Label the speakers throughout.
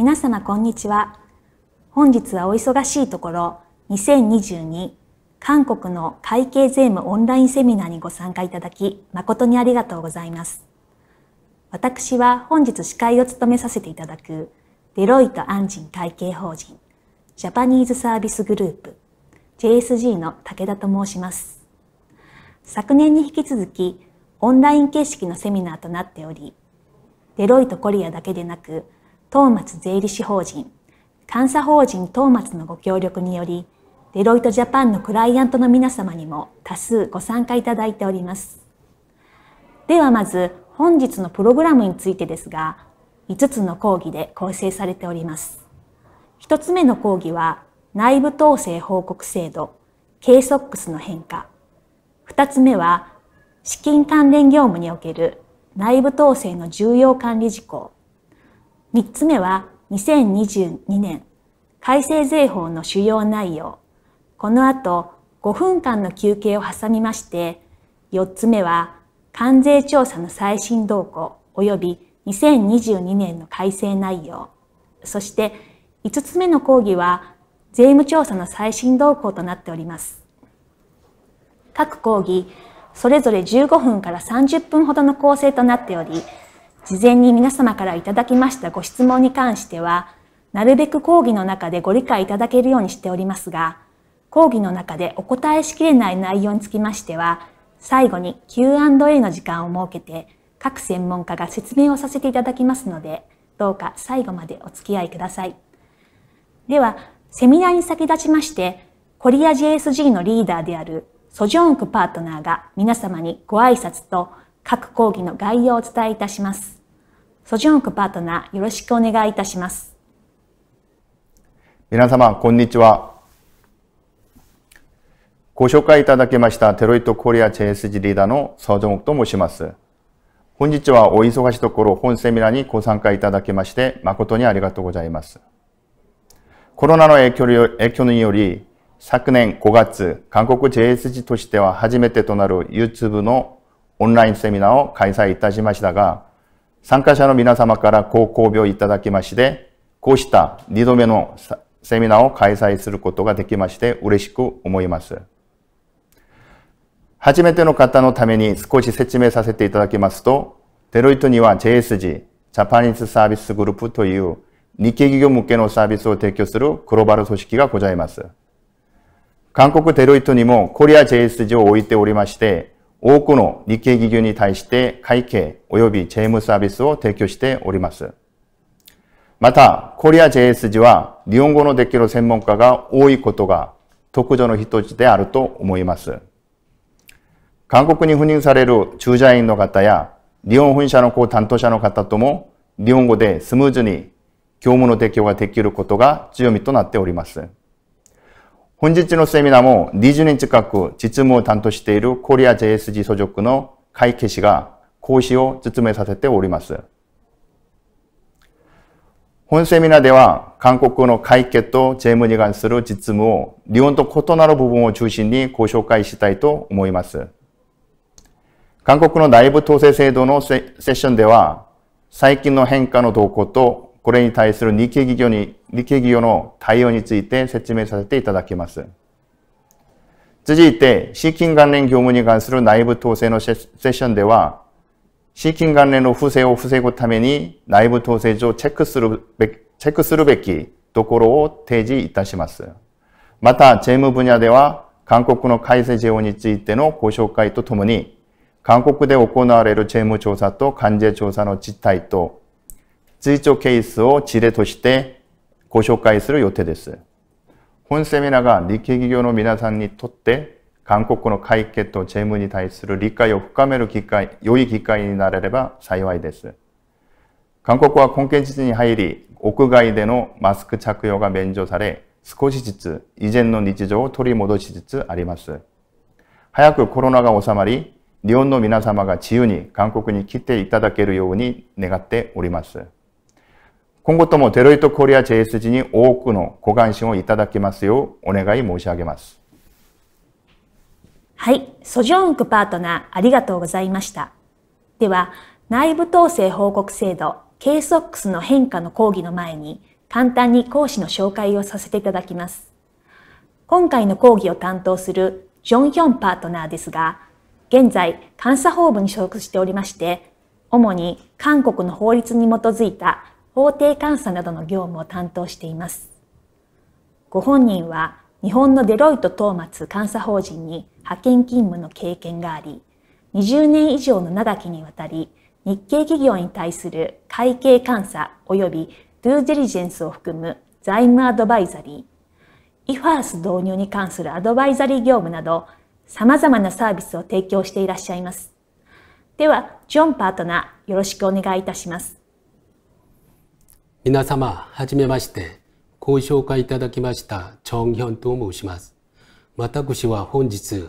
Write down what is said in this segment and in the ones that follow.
Speaker 1: 皆様こんにちは。本日はお忙しいところ、2022韓国の会計税務オンラインセミナーにご参加いただき、誠にありがとうございます。私は本日司会を務めさせていただく、デロイト・アンジン会計法人、ジャパニーズサービスグループ、JSG の武田と申します。昨年に引き続き、オンライン形式のセミナーとなっており、デロイトコリアだけでなく、トーマツ税理士法人、監査法人トーマツのご協力により、デロイトジャパンのクライアントの皆様にも多数ご参加いただいております。ではまず本日のプログラムについてですが、5つの講義で構成されております。1つ目の講義は、内部統制報告制度、KSOX の変化。2つ目は、資金関連業務における内部統制の重要管理事項。三つ目は2022年改正税法の主要内容。この後5分間の休憩を挟みまして、四つ目は関税調査の最新動向及び2022年の改正内容。そして五つ目の講義は税務調査の最新動向となっております。各講義、それぞれ15分から30分ほどの構成となっており、事前に皆様からいただきましたご質問に関しては、なるべく講義の中でご理解いただけるようにしておりますが、講義の中でお答えしきれない内容につきましては、最後に Q&A の時間を設けて、各専門家が説明をさせていただきますので、どうか最後までお付き合いください。では、セミナーに先立ちまして、コリア JSG のリーダーであるソジョンクパートナーが皆様にご挨拶と各講義の概要をお伝えいたします。ソジョンクパートナー、よろしくお願いいたします。
Speaker 2: 皆様、こんにちは。ご紹介いただきましたテロイトコリア JSG リーダーのソジョンクと申します。本日はお忙しいところ本セミナーにご参加いただきまして誠にありがとうございます。コロナの影響により昨年5月、韓国 JSG としては初めてとなる YouTube のオンラインセミナーを開催いたしましたが、参加者の皆様からご好評いただきまして、こうした2度目のセミナーを開催することができまして嬉しく思います。初めての方のために少し説明させていただきますと、デロイトには JSG、ジャパニーズサービスグループという日系企業向けのサービスを提供するグローバル組織がございます。韓国デロイトにもコリア JSG を置いておりまして、多くの日系企業に対して会計及び税務サービスを提供しております。また、コリア JSG は日本語のできる専門家が多いことが特徴の一つであると思います。韓国に赴任される駐在員の方や日本本社の担当者の方とも日本語でスムーズに業務の提供ができることが強みとなっております。本日のセミナーも20年近く実務を担当しているコリア JSG 所属の会計士が講師を務めさせております。本セミナーでは韓国の会計と税務に関する実務を日本と異なる部分を中心にご紹介したいと思います。韓国の内部統制制度のセッションでは最近の変化の動向とこれに対する日系企業に、日系企業の対応について説明させていただきます。続いて、資金関連業務に関する内部統制のセッションでは、資金関連の不正を防ぐために内部統制上チェックするべき、チェックするべきところを提示いたします。また、税務分野では、韓国の改正事業についてのご紹介とともに、韓国で行われる税務調査と関税調査の実態と追徴ケースを事例としてご紹介する予定です。本セミナーが日系企業の皆さんにとって韓国の会計と税務に対する理解を深める機会、良い機会になれれば幸いです。韓国は拠地に入り、屋外でのマスク着用が免除され、少しずつ以前の日常を取り戻しつつあります。早くコロナが収まり、日本の皆様が自由に韓国に来ていただけるように願っております。今後ともデロイトコリア JSG に多くのご関心をいただけますようお願い申し上げます。
Speaker 1: はい、ソジョンクパートナーありがとうございました。では、内部統制報告制度 KSOX の変化の講義の前に簡単に講師の紹介をさせていただきます。今回の講義を担当するジョン・ヒョンパートナーですが、現在監査法部に所属しておりまして、主に韓国の法律に基づいた法定監査などの業務を担当しています。ご本人は日本のデロイトトーマツ監査法人に派遣勤務の経験があり、20年以上の長きにわたり日系企業に対する会計監査及びドゥーデリジェンスを含む財務アドバイザリー、イファース導入に関するアドバイザリー業務など様々なサービスを提供していらっしゃいます。では、ジョンパートナーよろしくお願いいたします。
Speaker 3: 皆様、はじめまして。ご紹介いただきました、チョンヒョンと申します。私は本日、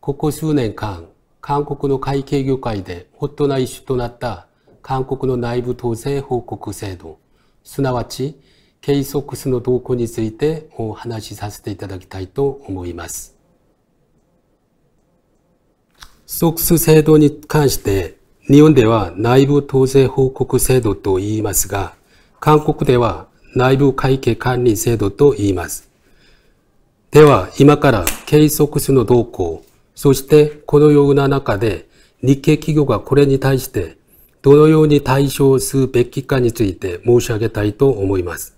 Speaker 3: ここ数年間、韓国の会計業界でホットな一種となった韓国の内部統制報告制度、すなわち、ケイソックスの動向についてお話しさせていただきたいと思います。ソックス制度に関して、日本では内部統制報告制度と言いますが、韓国では内部会計管理制度と言います。では、今から計測数の動向、そしてこのような中で日系企業がこれに対してどのように対処するべきかについて申し上げたいと思います。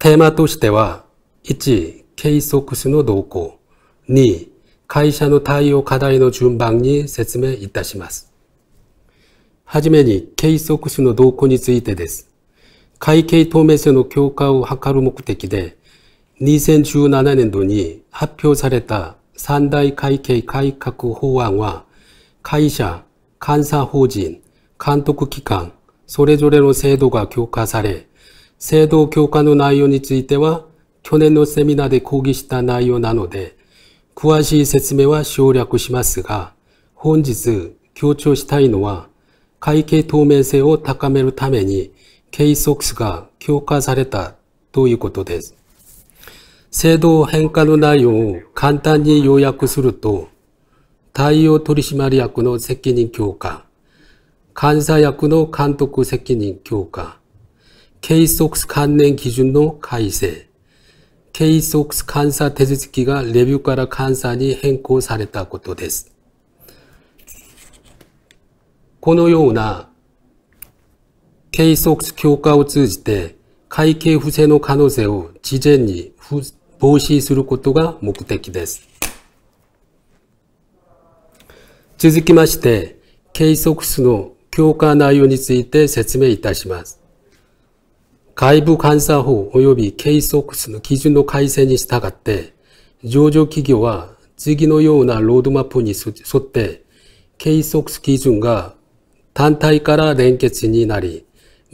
Speaker 3: テーマとしては、1、計測数の動向、2、会社の対応課題の順番に説明いたします。はじめに計測数の動向についてです。会計透明性の強化を図る目的で2017年度に発表された三大会計改革法案は会社、監査法人、監督機関、それぞれの制度が強化され、制度強化の内容については去年のセミナーで講義した内容なので、詳しい説明は省略しますが、本日強調したいのは、会計透明性を高めるために、計測スが強化されたということです。制度変化の内容を簡単に要約すると、対応取締役の責任強化、監査役の監督責任強化、ケイソックス関連基準の改正、ケイソックス監査手続きがレビューから監査に変更されたことです。このようなクス強化を通じて会計不正の可能性を事前に防止することが目的です。続きまして、ックスの強化内容について説明いたします。外部監査法及びックスの基準の改正に従って、上場企業は次のようなロードマップに沿って、クス基準が単体から連結になり、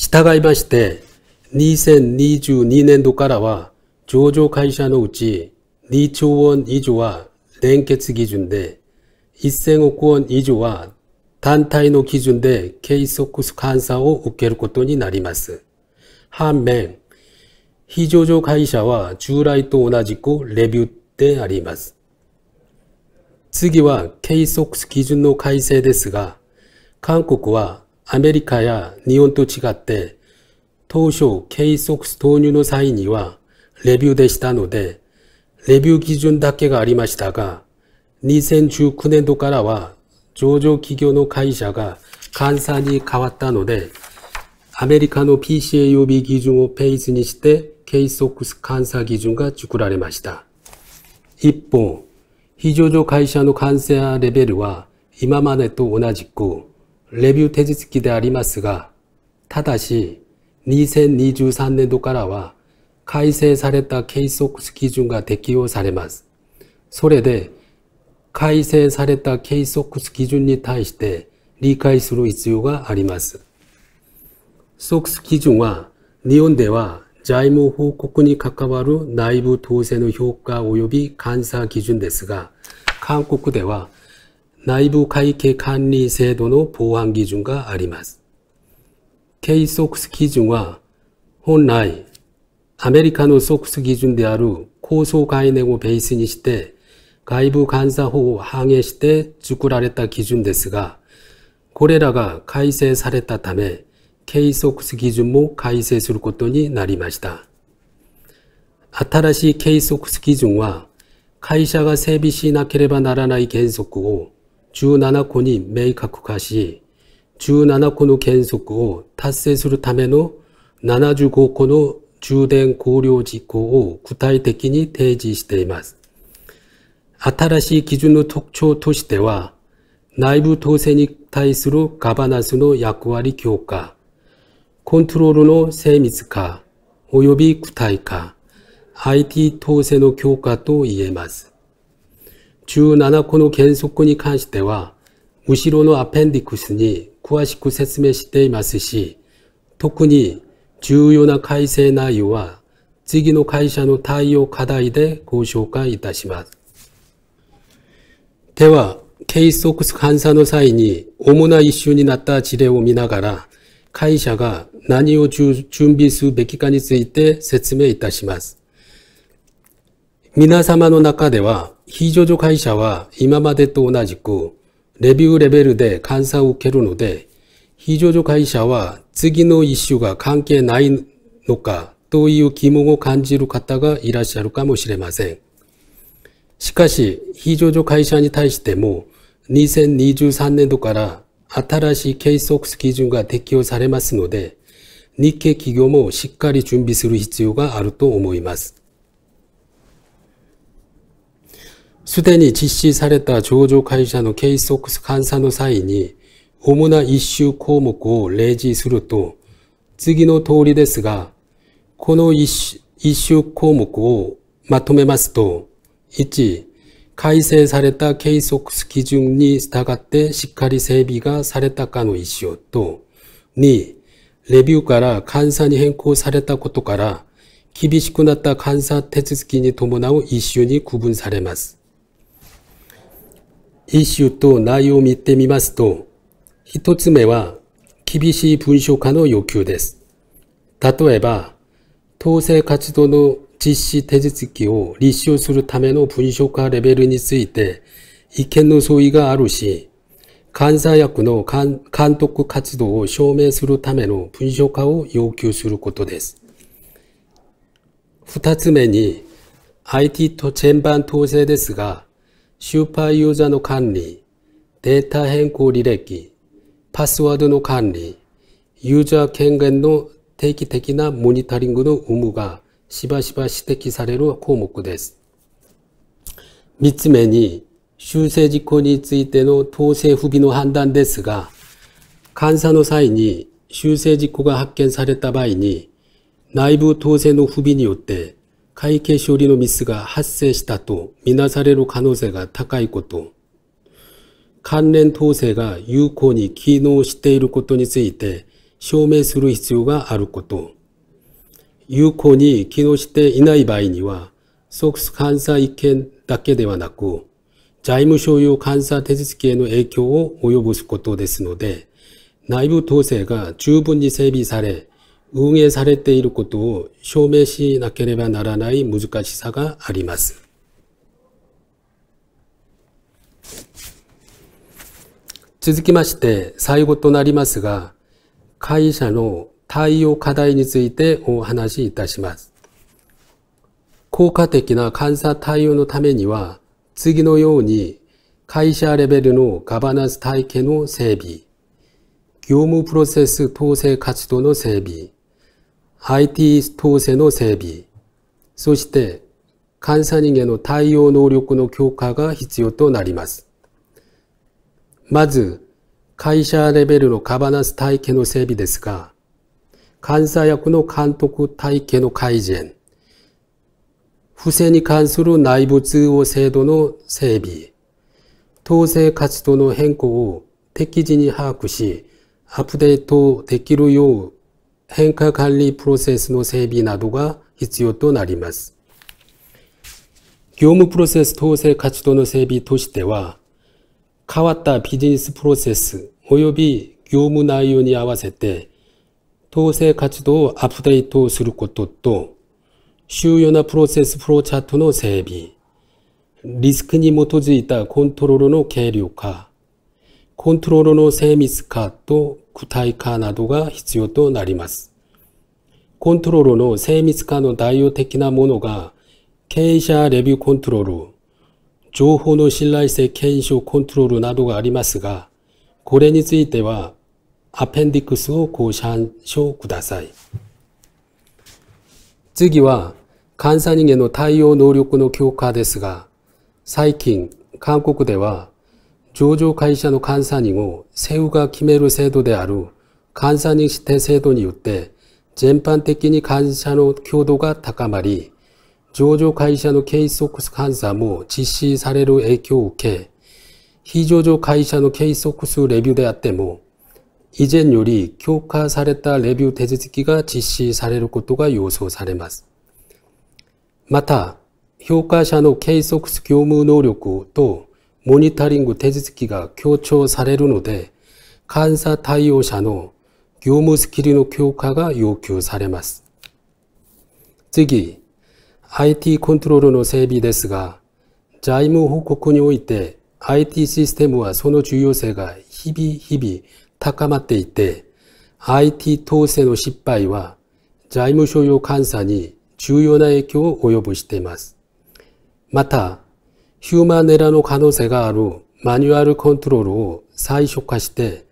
Speaker 3: 従いまして、2022年度からは上場会社のうち2兆ウォン以上は連結基準で、1000億ウォン以上は単体の基準で計測監査を受けることになります。反面、非上場会社は従来と同じくレビューであります。次は計測基準の改正ですが、韓国はアメリカや日本と違って当初計測投入の際にはレビューでしたので、レビュー基準だけがありましたが、2019年度からは上場企業の会社が監査に変わったので、アメリカの PCA 予備基準をペースにして計測監査基準が作られました。一方、非上場会社の監査レベルは今までと同じくレビュー手続きでありますが、ただし、2023年度からは改正された計測基準が適用されます。それで、改正された計測基準に対して理解する必要があります。ソックス基準は、日本では財務報告に関わる内部統制の評価及び監査基準ですが、韓国では内部会計管理制度の法案基準があります。クス基準は本来アメリカのクス基準である構想概念をベースにして外部監査法を反映して作られた基準ですが、これらが改正されたため、クス基準も改正することになりました。新しいクス基準は会社が整備しなければならない原則を17個に明確化し、17個の原則を達成するための75個の充電考量事項を具体的に提示しています。新しい基準の特徴としては、内部統制に対するガバナンスの役割強化、コントロールの精密化、及び具体化、IT 統制の強化と言えます。17個の原則に関しては、後ろのアペンディクスに詳しく説明していますし、特に重要な改正内容は、次の会社の対応課題でご紹介いたします。では、ケースオックス監査の際に主な一種になった事例を見ながら、会社が何を準備すべきかについて説明いたします。皆様の中では、非上場会社は今までと同じく、レビューレベルで監査を受けるので、非上場会社は次の一種が関係ないのかという疑問を感じる方がいらっしゃるかもしれません。しかし、非上場会社に対しても、2023年度から新しい計測基準が適用されますので、日系企業もしっかり準備する必要があると思います。すでに実施された上場会社の計測監査の際に、主な一周項目を例示すると、次の通りですが、この一周項目をまとめますと、1、改正された計測基準に従ってしっかり整備がされたかの一周と、2、レビューから監査に変更されたことから、厳しくなった監査手続きに伴う一周に区分されます。一周と内容を見てみますと、一つ目は厳しい文書化の要求です。例えば、統制活動の実施手続きを立証するための文書化レベルについて意見の相違があるし、監査役の監督活動を証明するための文書化を要求することです。二つ目に IT と全般統制ですが、シューパーユーザーの管理、データ変更履歴、パスワードの管理、ユーザー権限の定期的なモニタリングの有無がしばしば指摘される項目です。3つ目に、修正事項についての統制不備の判断ですが、監査の際に修正事項が発見された場合に、内部統制の不備によって会計処理のミスが発生したとみなされる可能性が高いこと、関連統制が有効に機能していることについて証明する必要があること、有効に機能していない場合には、即監査意見だけではなく、財務省用監査手続きへの影響を及ぼすことですので、内部統制が十分に整備され、運営されていることを証明しなければならない難しさがあります。続きまして最後となりますが会社の対応課題についてお話しいたします。効果的な監査対応のためには次のように会社レベルのガバナンス体系の整備、業務プロセス統制活動の整備、IT 統制の整備、そして監査人への対応能力の強化が必要となります。まず、会社レベルのガバナンス体系の整備ですが、監査役の監督体系の改善、不正に関する内部通報制度の整備、統制活動の変更を適時に把握し、アップデートできるよう変化管理プロセスの整備などが必要となります業務プロセス統制活動の整備としては変わったビジネスプロセス及び業務内容に合わせて統制活動をアップデートすることと主要なプロセスプロチャートの整備リスクに基づいたコントロールの軽量化コントロールの精密化と具体化などが必要となります。コントロールの精密化の代表的なものが経営者レビューコントロール、情報の信頼性検証コントロールなどがありますが、これについてはアペンディクスをご参照ください。次は、監査人への対応能力の強化ですが、最近、韓国では上場会社の監査人を政府が決める制度である監査人指定制度によって全般的に監査の強度が高まり、上場会社のックス監査も実施される影響を受け、非上場会社のックスレビューであっても、以前より強化されたレビュー手続きが実施されることが予想されます。また、評価者の計測業務能力とモニタリング手続きが強調されるので、監査対応者の業務スキルの強化が要求されます。次、IT コントロールの整備ですが、財務報告において IT システムはその重要性が日々日々高まっていて、IT 統制の失敗は財務所用監査に重要な影響を及ぼしています。また、ヒューマンエラーの可能性があるマニュアルコントロールを最小化して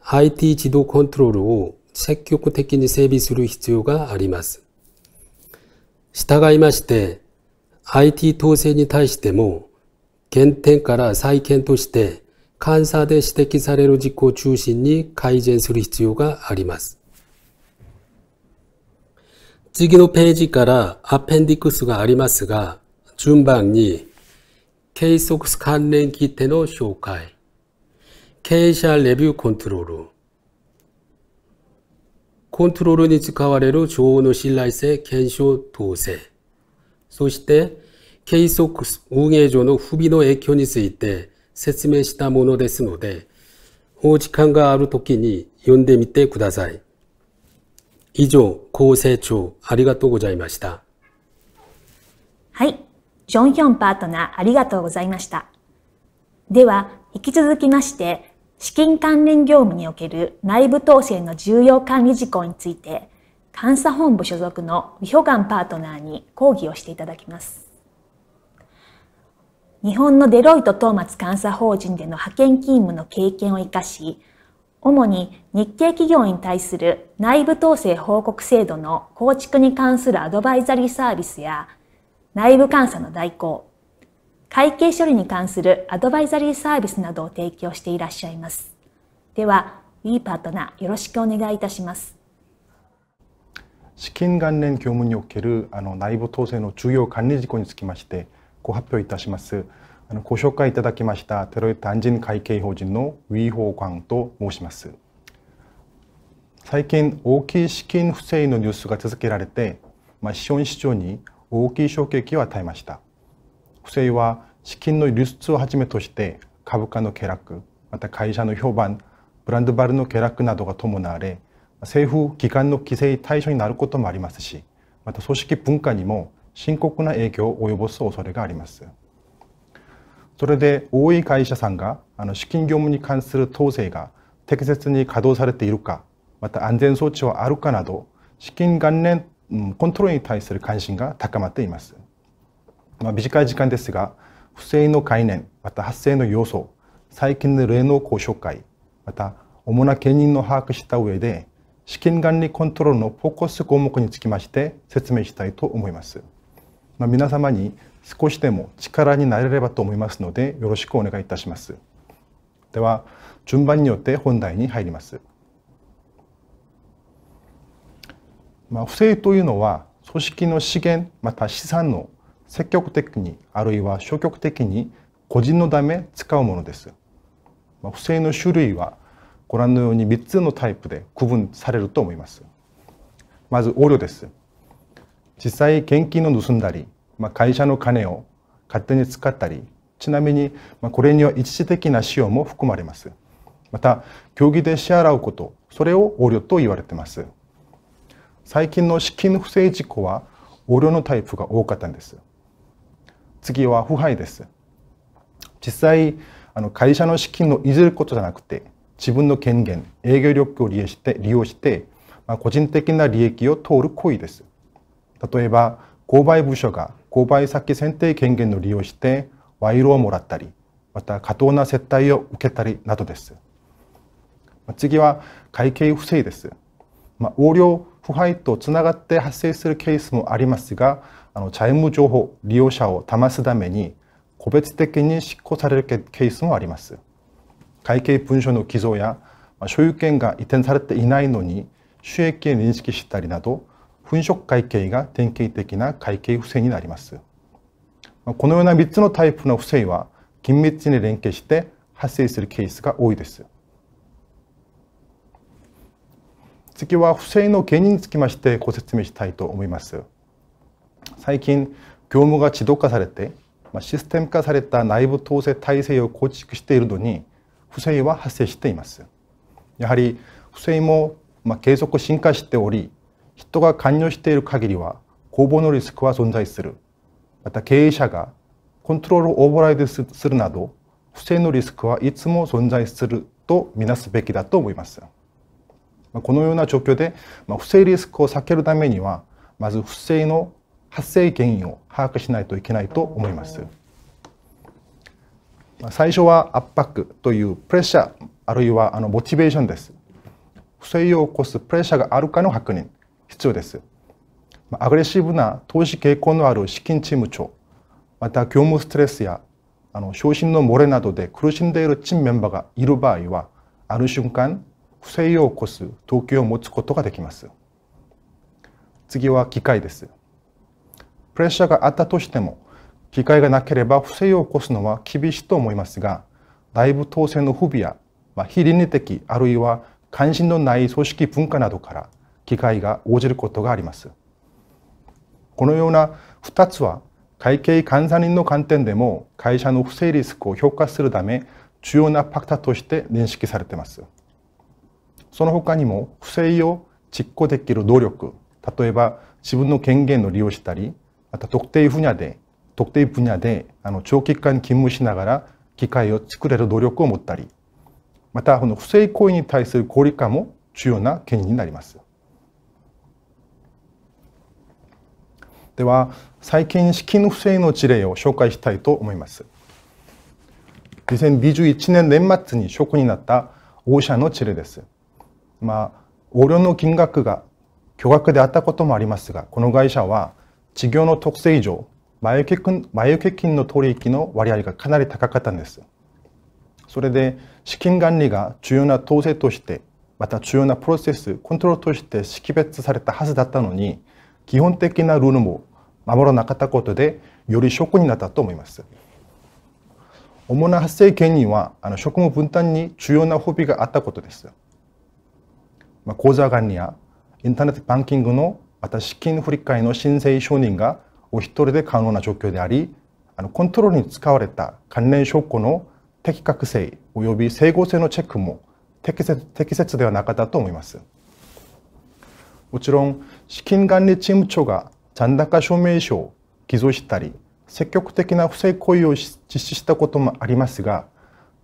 Speaker 3: IT 自動コントロールを積極的に整備する必要があります。従いまして IT 統制に対しても原点から再建として監査で指摘される事故を中心に改善する必要があります。次のページからアペンディクスがありますが順番に計測関連切手の紹介、経営者レビューコントロール、コントロールに使われる情報の信頼性検証統制、そして計測運営上の不備の影響について説明したものですので、お時間があるときに読んでみてください。以上、高成長ありがとうございました。
Speaker 1: はい。ジョンヒョンパートナーありがとうございました。では、引き続きまして、資金関連業務における内部統制の重要管理事項について、監査本部所属のウィホガンパートナーに講義をしていただきます。日本のデロイトトーマツ監査法人での派遣勤務の経験を生かし、主に日系企業に対する内部統制報告制度の構築に関するアドバイザリーサービスや、内部監査の代行、会計処理に関するアドバイザリーサービスなどを提供していらっしゃいます。では、いいパートナー、よろしくお願いいたします。
Speaker 4: 資金関連業務におけるあの内部統制の重要管理事項につきまして、ご発表いたします。あのご紹介いただきましたテロリ単人会計法人のウィーホーカンと申します。最近大きい資金不正のニュースが続けられて、まあ、資本市場に大きい衝撃を与えました不正は資金の流出をはじめとして株価の下落また会社の評判ブランドバルの下落などが伴われ政府機関の規制対象になることもありますしまた組織文化にも深刻な影響を及ぼす恐れがありますそれで多い会社さんがあの資金業務に関する統制が適切に稼働されているかまた安全装置はあるかなど資金関連コントロールに対する関心が高まっています。まあ、短い時間ですが、不正の概念、また発生の要素、最近の霊能ご紹会また主な原因の把握した上で、資金管理コントロールのフォーカス項目につきまして説明したいと思います。まあ、皆様に少しでも力になれればと思いますので、よろしくお願いいたします。では、順番によって本題に入ります。まあ、不正というのは組織の資源また資産の積極的にあるいは消極的に個人のため使うものです。まあ、不正の種類はご覧のように3つのタイプで区分されると思います。まず横領です。実際現金を盗んだり、まあ、会社の金を勝手に使ったりちなみに、まあ、これには一時的な使用も含まれます。また、競技で支払うこと、それを横領と言われています。最近の資金不正事故は横領のタイプが多かったんです次は腐敗です実際あの会社の資金をいずることじゃなくて自分の権限営業力を利用して利用して、まあ、個人的な利益を通る行為です例えば購買部署が購買先選定権限を利用して賄賂をもらったりまた過当な接待を受けたりなどです次は会計不正です、まあ、横領腐敗とつながって発生するケースもありますがあのチャイム情報利用者を騙すために個別的に執行されるケースもあります会計文書の寄贈や所有権が移転されていないのに収益を認識したりなど粉飾会計が典型的な会計不正になりますこのような3つのタイプの不正は緊密に連携して発生するケースが多いです次は不正の原因につきましてご説明したいと思います。最近業務が自動化されてシステム化された内部統制体制を構築しているのに不正は発生しています。やはり不正も継続進化しており人が関与している限りは公募のリスクは存在するまた経営者がコントロールオーバーライドするなど不正のリスクはいつも存在するとみなすべきだと思います。このような状況で不正リスクを避けるためにはまず不正の発生原因を把握しないといけないと思います。最初は圧迫というプレッシャーあるいはあのモチベーションです。不正を起こすプレッシャーがあるかの確認必要です。アグレッシブな投資傾向のある資金チーム長また業務ストレスやあの昇進の漏れなどで苦しんでいるチームメンバーがいる場合はある瞬間不正を起こす統計を持つことができます次は機械ですプレッシャーがあったとしても機械がなければ不正を起こすのは厳しいと思いますが内部統制の不備や、まあ、非倫理的あるいは関心のない組織文化などから機械が応じることがありますこのような2つは会計監査人の観点でも会社の不正リスクを評価するため重要なファクターとして認識されていますその他にも不正を実行できる努力例えば自分の権限を利用したりまた特定分野で特定分野であの長期間勤務しながら機会を作れる努力を持ったりまたこの不正行為に対する効率化も重要な権利になります。では最近資金不正の事例を紹介したいと思います。2021年年末に職になった O 社の事例です。まあ、横領の金額が巨額であったこともありますが、この会社は事業の特性以上、前受け金の取引の割合がかなり高かったんです。それで資金管理が重要な統制として、また重要なプロセス、コントロールとして識別されたはずだったのに、基本的なルールも守らなかったことで、よりショックになったと思います。主な発生原因は、あの職務分担に重要な不備があったことです。まあ、口座管理やインターネットバンキングのまた資金振替の申請承認がお一人で可能な状況でありあのコントロールに使われた関連証拠の適格性及び整合性のチェックも適切適切ではなかったと思います。もちろん資金管理チーム長が残高証明書を寄贈したり積極的な不正行為を実施したこともありますが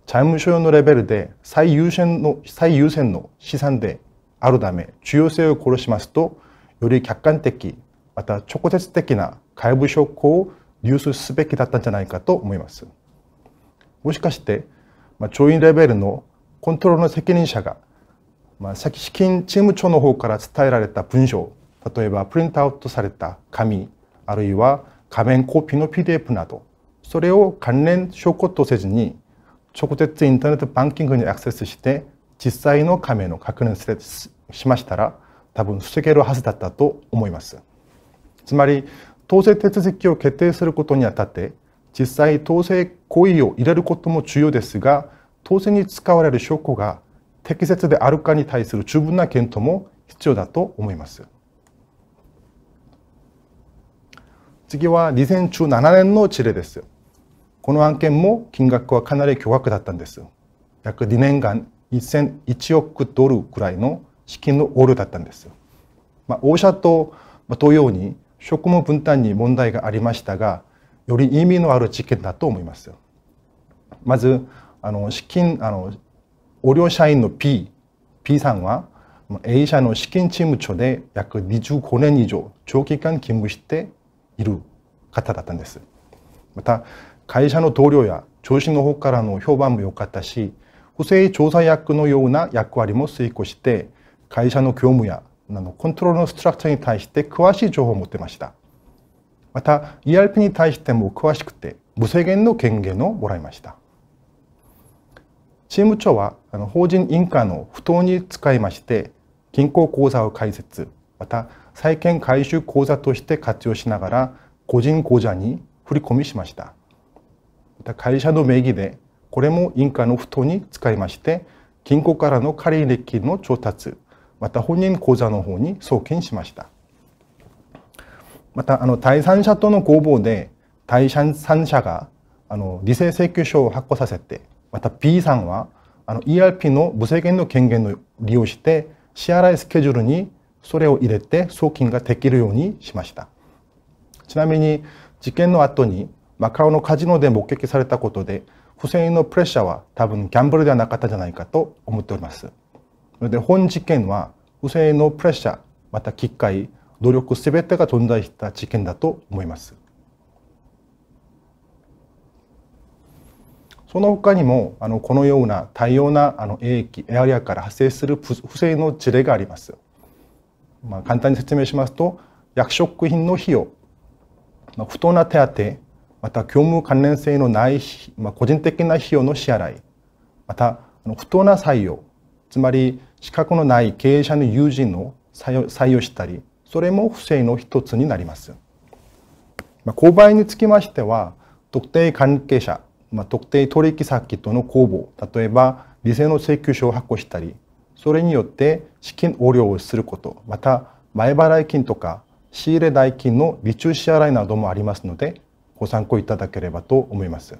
Speaker 4: 財務省のレベルで最優先の最優先の資産であるため重要性を殺しますとより客観的また直接的な外部証拠を流出すべきだったんじゃないかと思います。もしかして、まあ、調印レベルのコントロールの責任者が、まあ、先資金チーム長の方から伝えられた文章例えばプリントアウトされた紙あるいは画面コピーの PDF などそれを関連証拠とせずに直接インターネットバンキングにアクセスして実際の亀の確認しましたら多分防げるはずだったと思います。つまり統制手続きを決定することにあたって実際統制行為を入れることも重要ですが統制に使われる証拠が適切であるかに対する十分な検討も必要だと思います。次は2017年の事例です。この案件も金額はかなり巨額だったんです。約2年間1001億ドルくらいの資金のオールだったんですよ。まあ、オー欧社と同様に職務分担に問題がありましたがより意味のある事件だと思いますまずあの資金あの横領社員の P, P さんは A 社の資金事務所で約25年以上長期間勤務している方だったんです。また会社の同僚や上司の方からの評判も良かったし不正調査役のような役割も遂行して会社の業務やコントロールのストラクチャに対して詳しい情報を持ってましたまた ERP に対しても詳しくて無制限の権限をもらいましたチーム長は法人ンカの不当に使いまして銀行口座を開設また債券回収口座として活用しながら個人口座に振り込みしましたまた会社の名義でこれも印鑑の不当に使いまして銀行からの借入金の調達また本人口座の方に送金しましたまたあの第三者との攻防で第三者があの理性請求書を発行させてまた B さんはあの ERP の無制限の権限を利用して支払いスケジュールにそれを入れて送金ができるようにしましたちなみに事件の後にマカオのカジノで目撃されたことで不正のプレッシャーは多分ギャンブルではなかったんじゃないかと思っております。で本事件は不正のプレッシャーまた機会努力すべてが存在した事件だと思いますその他にもあのこのような多様なあの英気エアリアから発生する不正の事例があります、まあ、簡単に説明しますと役職品の費用、まあ、不当な手当また業務関連性のない、まあ、個人的な費用の支払いまた不当な採用つまり資格のない経営者の友人を採用採用したりそれも不正の一つになります。まあ、購買につきましては特定関係者、まあ、特定取引先との公募例えば理性の請求書を発行したりそれによって資金横領をすることまた前払い金とか仕入れ代金の備中支払いなどもありますのでご参考いただければと思います。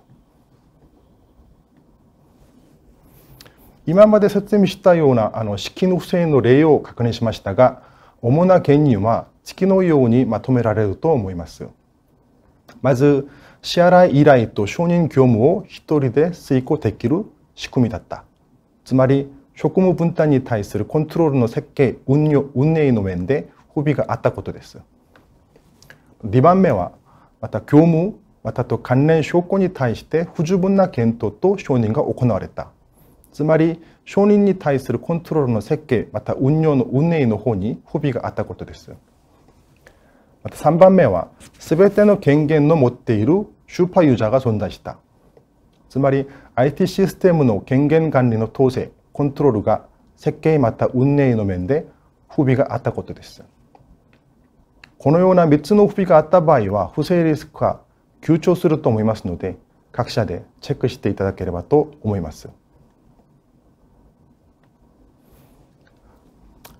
Speaker 4: 今まで説明したようなあの式の不正の例を確認しましたが主な原因は月のようにまとめられると思います。まず支払い依頼と承認業務を一人で遂行できる仕組みだった。つまり職務分担に対するコントロールの設計運用運営の面で不備があったことです。2番目はまた業務またと関連証拠に対して不十分な検討と承認が行われたつまり承認に対するコントロールの設計また運用の運営の方に不備があったことですまた3番目は全ての権限の持っているスーパーユーザーが存在したつまり IT システムの権限管理の統制コントロールが設計また運営の面で不備があったことです。このような3つの不備があった場合は不正リスクが急調すると思いますので各社でチェックしていただければと思います。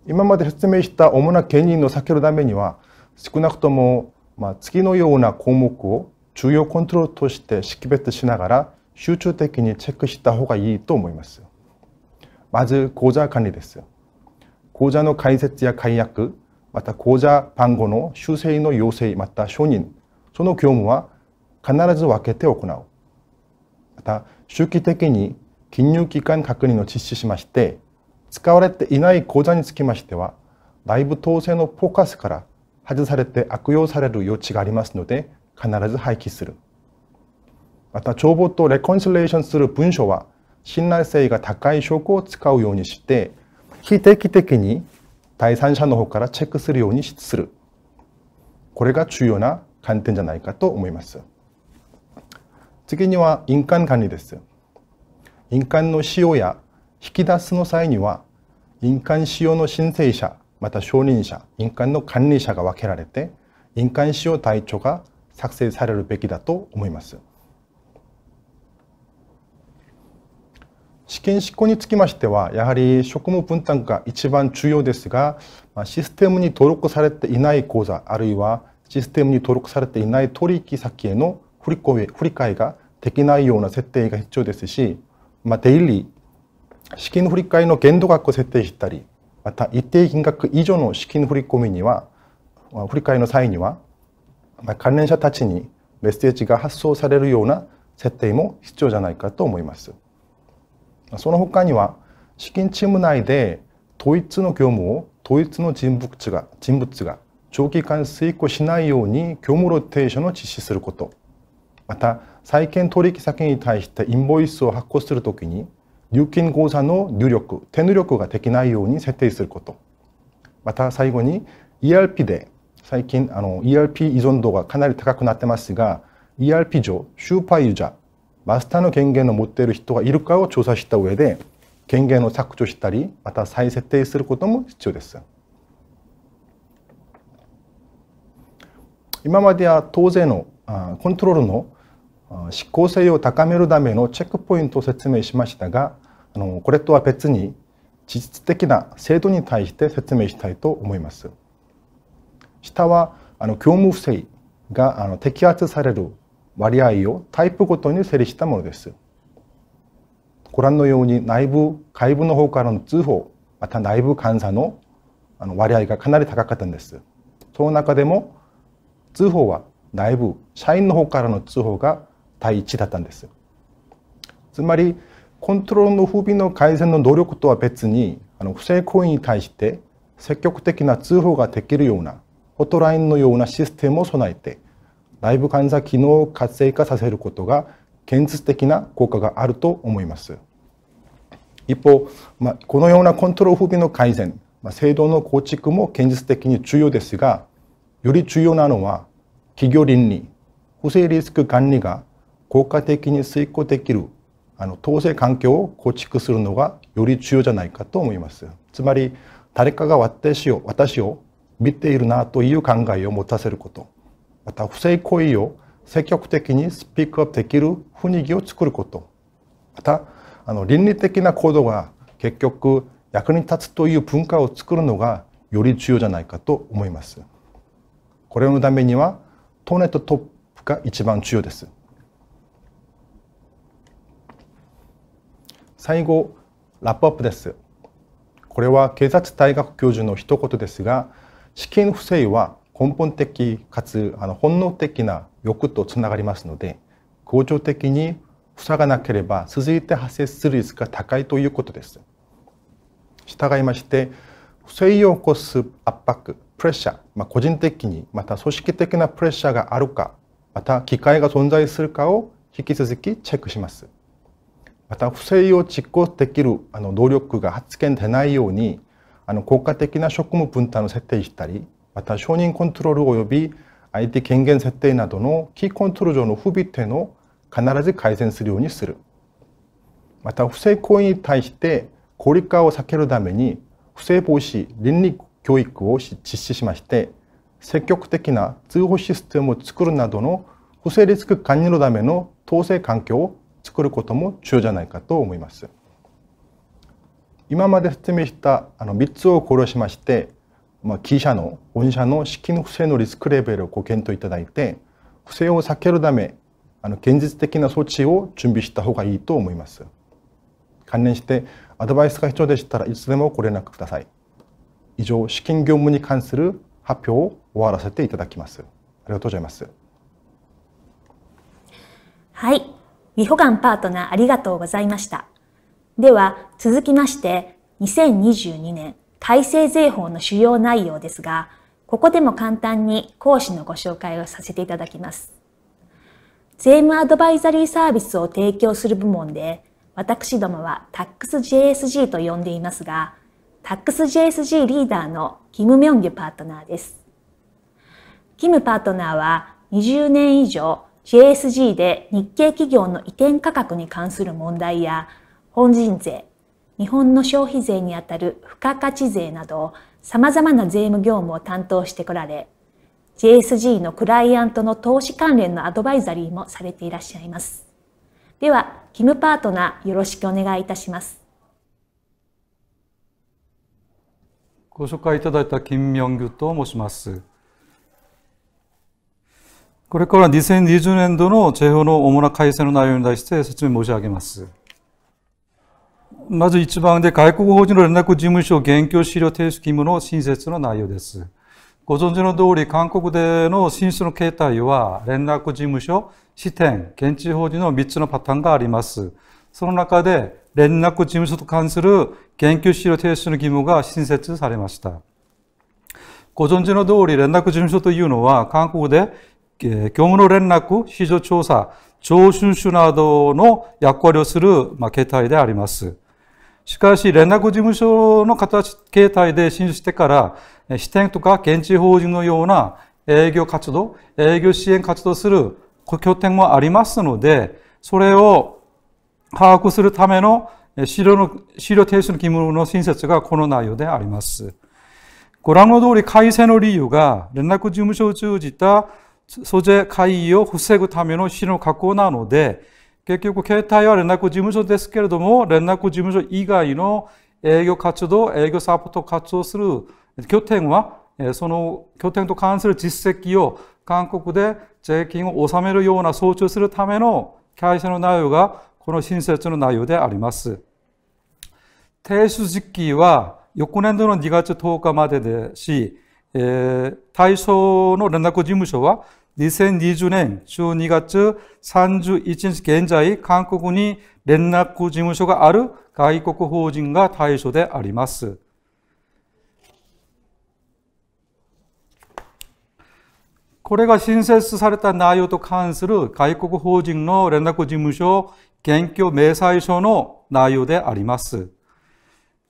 Speaker 4: 今まで説明した主な原因の避けるためには少なくとも次のような項目を重要コントロールとして識別しながら集中的にチェックした方がいいと思います。まず口座管理です。口座の開設や解約、また口座番号の修正の要請また承認その業務は必ず分けて行うまた周期的に金融機関確認を実施しまして使われていない口座につきましては内部統制のフォーカスから外されて悪用される余地がありますので必ず廃棄するまた帳簿とレコンシレーションする文書は信頼性が高い証拠を使うようにして非定期的に第三者の方からチェックするようにするこれが重要な観点じゃないかと思います次には印鑑管理です印鑑の使用や引き出すの際には印鑑使用の申請者また承認者印鑑の管理者が分けられて印鑑使用台帳が作成されるべきだと思います試験執行につきましてはやはり職務分担が一番重要ですがシステムに登録されていない口座あるいはシステムに登録されていない取引先への振り込み振り替えができないような設定が必要ですし、まあ、出入り資金振り替えの限度額を設定したりまた一定金額以上の資金振り込みには振り替えの際には、ま関連者たちにメッセージが発送されるような設定も必要じゃないかと思います。その他には資金チーム内で統一の業務を統一の人物が人物が長期間遂行しないように業務ローテーションを実施することまた債権取引先に対してインボイスを発行するときに入金口座の入力手入力ができないように設定することまた最後に ERP で最近あの ERP 依存度がかなり高くなってますが ERP 上スーパーユーザーマスターの権限を持っている人がいるかを調査した上で権限を削除したりまた再設定することも必要です。今までは当然のコントロールの執行性を高めるためのチェックポイントを説明しましたがあのこれとは別に実質的な制度に対して説明したいと思います。下はあの業務不正があの摘発される割合をタイプごとに整理したものです。ご覧のように内部、外部の方からの通報、また内部監査の割合がかなり高かったんです。その中でも通報は内部、社員の方からの通報が第一だったんです。つまりコントロールの不備の改善の努力とは別にあの不正行為に対して積極的な通報ができるようなホットラインのようなシステムを備えて内部患者機能を活性化させることが現実的な効果があると思います一方、まあ、このようなコントロール不備の改善、まあ、制度の構築も現実的に重要ですがより重要なのは企業倫理不正リスク管理が効果的に遂行できるあの統制環境を構築するのがより重要じゃないかと思いますつまり誰かが私を私を見ているなという考えを持たせることまた不正行為を積極的にスピークアップできる雰囲気を作ることまたあの倫理的な行動が結局役に立つという文化を作るのがより重要じゃないかと思います。これのためにはトーネットトップが一番重要です。最後、ラップアップです。これは警察大学教授の一言ですが、資金不正は根本的かつあの本能的な欲とつながりますので恒常的に塞がなければ続いて発生する率が高いということです。従いまして不正を起こす圧迫プレッシャー、まあ、個人的にまた組織的なプレッシャーがあるかまた機会が存在するかを引き続きチェックします。また不正を実行できるあの能力が発見でないようにあの効果的な職務分担を設定したりまた承認コントロール及び IT 権限設定などのキーコントロール上の不備点を必ず改善するようにするまた不正行為に対して効率化を避けるために不正防止倫理教育を実施しまして積極的な通報システムを作るなどの不正リスク管理のための統制環境を作ることも重要じゃないかと思います。今まで説明したあの3つを考慮しましてまあ、記者の御社の資金不正のリスクレベルをご検討いただいて不正を避けるためあの現実的な措置を準備した方がいいと思います関連してアドバイスが必要でしたらいつでもご連絡ください以上資金業務に関する発表を終わらせていただきますありがとうございます
Speaker 1: はい美保館パートナーありがとうございましたでは続きまして2022年改正税法の主要内容ですが、ここでも簡単に講師のご紹介をさせていただきます。税務アドバイザリーサービスを提供する部門で、私どもは TaxJSG と呼んでいますが、TaxJSG リーダーのキム・ミョンギュパートナーです。キムパートナーは20年以上 JSG で日系企業の移転価格に関する問題や、本人税、日本の消費税にあたる付加価値税など様々な税務業務を担当してこられ、JSG のクライアントの投資関連のアドバイザリーもされていらっしゃいます。では、キムパートナーよろしくお願いいたします。
Speaker 5: ご紹介いただいた金明규と申します。これから2020年度の税法の主な改正の内容に対して説明申し上げます。まず1番で外国法人の連絡事務所現況資料提出義務の新設の内容です。ご存知の通り、韓国での進出の形態は、連絡事務所、支店、現地法人の3つのパターンがあります。その中で、連絡事務所と関する現況資料提出の義務が新設されました。ご存知の通り、連絡事務所というのは、韓国で業務の連絡、市場調査、聴取集などの役割をする、まあ、形態であります。しかし、連絡事務所の形、形態で進出してから、支店とか現地法人のような営業活動、営業支援活動する拠点もありますので、それを把握するための資料の、資料提出の義務の新設がこの内容であります。ご覧の通り改正の理由が連絡事務所を通じた租税会議を防ぐための資料の確保なので、結局携帯は連絡事務所ですけれども連絡事務所以外の営業活動営業サポート活動する拠点はその拠点と関する実績を韓国で税金を納めるような装置するための会社の内容がこの新設の内容であります。提出時期は翌年度の2月10日までですし、え対象の連絡事務所は2020年12月31日現在、韓国に連絡事務所がある外国法人が対象であります。これが新設された内容と関する外国法人の連絡事務所研究明細書の内容であります。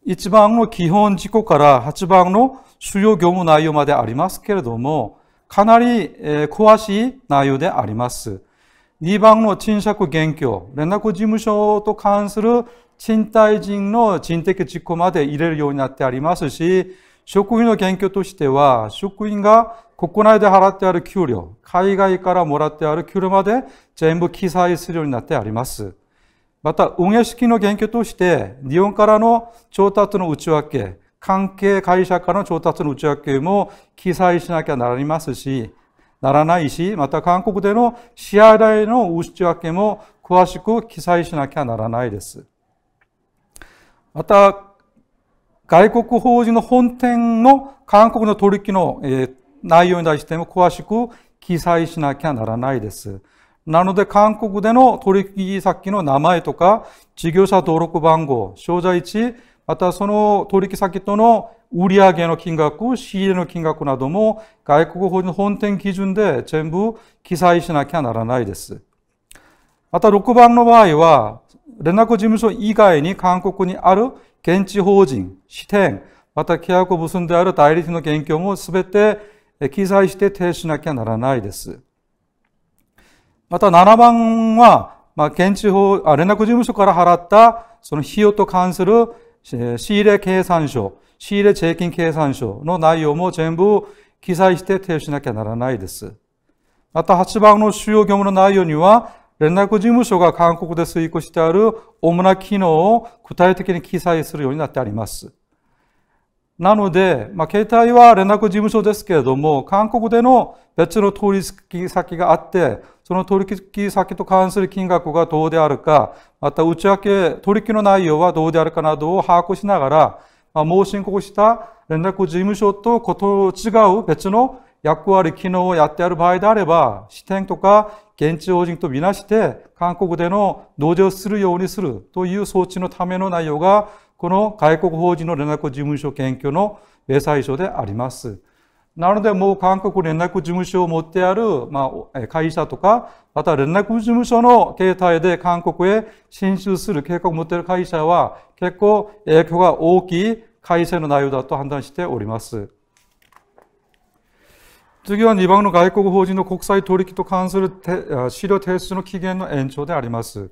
Speaker 5: 1番の基本事項から8番の主要業務内容までありますけれども、かなり、え詳しい内容であります。2番の賃借現況、連絡事務所と関する賃貸人の人的事項まで入れるようになってありますし、職員の研究としては、職員が国内で払ってある給料、海外からもらってある給料まで全部記載するようになってあります。また、運営資金の研究として、日本からの調達の内訳、関係会社からの調達の内訳も記載しなきゃないますし、ならないし、また韓国での支払いの内訳も詳しく記載しなきゃならないです。また、外国法人の本店の韓国の取引の内容に対しても詳しく記載しなきゃならないです。なので韓国での取引先の名前とか事業者登録番号、商材地、またその取引先との売上の金額、仕入れの金額なども外国法人本店基準で全部記載しなきゃならないです。また6番の場合は、連絡事務所以外に韓国にある現地法人、支店、また契約を結んである代理店の現況も全て記載して提出しなきゃならないです。また7番は、まあ、現地法、あ連絡事務所から払ったその費用と関する仕入れ計算書、仕入れ税金計算書の内容も全部記載して提出しなきゃならないです。また8番の主要業務の内容には、連絡事務所が韓国で遂行してある主な機能を具体的に記載するようになってあります。なので、まあ、携帯は連絡事務所ですけれども、韓国での別の取引先があって、その取引先と関する金額がどうであるか、また内訳、取引の内容はどうであるかなどを把握しながら、まあ、申告した連絡事務所と異う別の役割、機能をやってある場合であれば、支店とか現地法人とみなして、韓国での納税をするようにするという装置のための内容がこの外国法人の連絡事務所検挙の最初であります。なのでもう韓国連絡事務所を持ってある、まあ、会社とか、また連絡事務所の携帯で韓国へ進出する計画を持っている会社は結構影響が大きい改正の内容だと判断しております。次は2番の外国法人の国際取引と関する資料提出の期限の延長であります。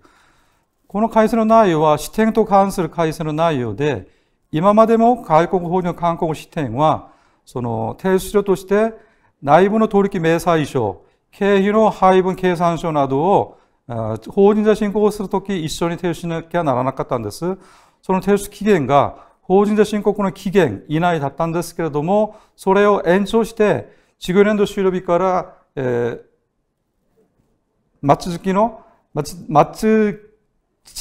Speaker 5: この改正の内容は視点と関する改正の内容で、今までも外国法人の韓国視点は、その提出書として内部の取引明細書、経費の配分計算書などを法人者申告をするとき一緒に提出しなきゃならなかったんです。その提出期限が法人者申告の期限以内だったんですけれども、それを延長して、事業年度終了日から、えー、末月の、末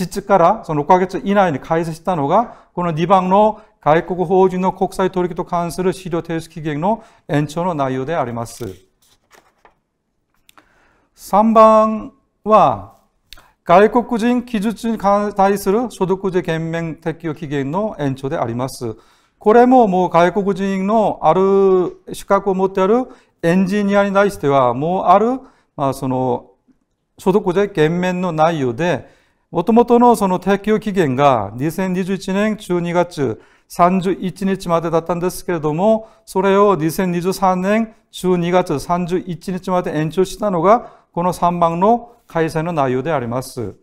Speaker 5: 7からその6ヶ月以内に開設したのが、この2番の外国法人の国際取引と関する資料提出期限の延長の内容であります。3番は、外国人技術に対する所得税減免適用期限の延長であります。これももう外国人のある資格を持っているエンジニアに対しては、もうある、まあ、その所得税減免の内容で、もともとのその適用期限が2021年12月31日までだったんですけれども、それを2023年12月31日まで延長したのが、この3番の改正の内容であります。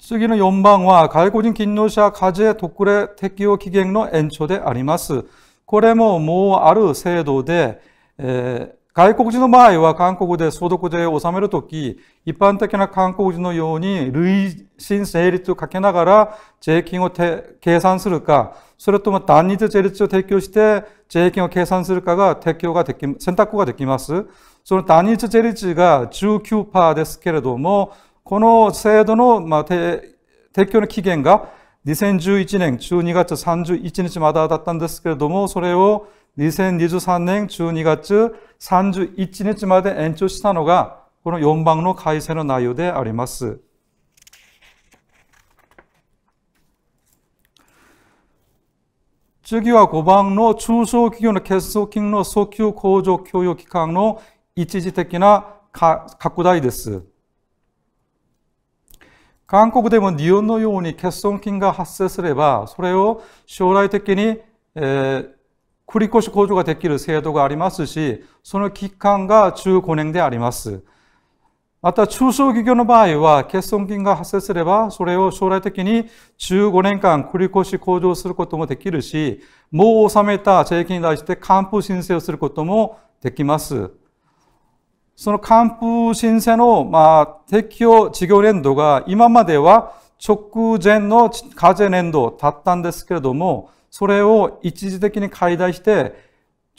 Speaker 5: 次の4番は、外国人勤労者課税特例適用期限の延長であります。これももうある制度で、えー外国人の場合は韓国で相続税を納めるとき、一般的な韓国人のように累進税率をかけながら税金を計算するか、それとも単日税率を提供して税金を計算するかが提供ができ、選択ができます。その単日税率が19%ですけれども、この制度の、まあ、提供の期限が2011年12月31日までだったんですけれども、それを2023年12月31日まで延長したのが、この四番の改正の内容であります。次は五番の中小企業の結束金の訴求控除供与期間の一時的な拡大です。韓国でも日本のように欠損金が発生すれば、それを将来的に、えー、繰越控除ができる制度がありますし、その期間が15年であります。また、中小企業の場合は、欠損金が発生すれば、それを将来的に15年間繰越控除することもできるし、もう納めた税金に対して還付申請をすることもできます。その還付申請の、まあ、適用事業年度が今までは直前の課税年度だったんですけれども、それを一時的に解体して、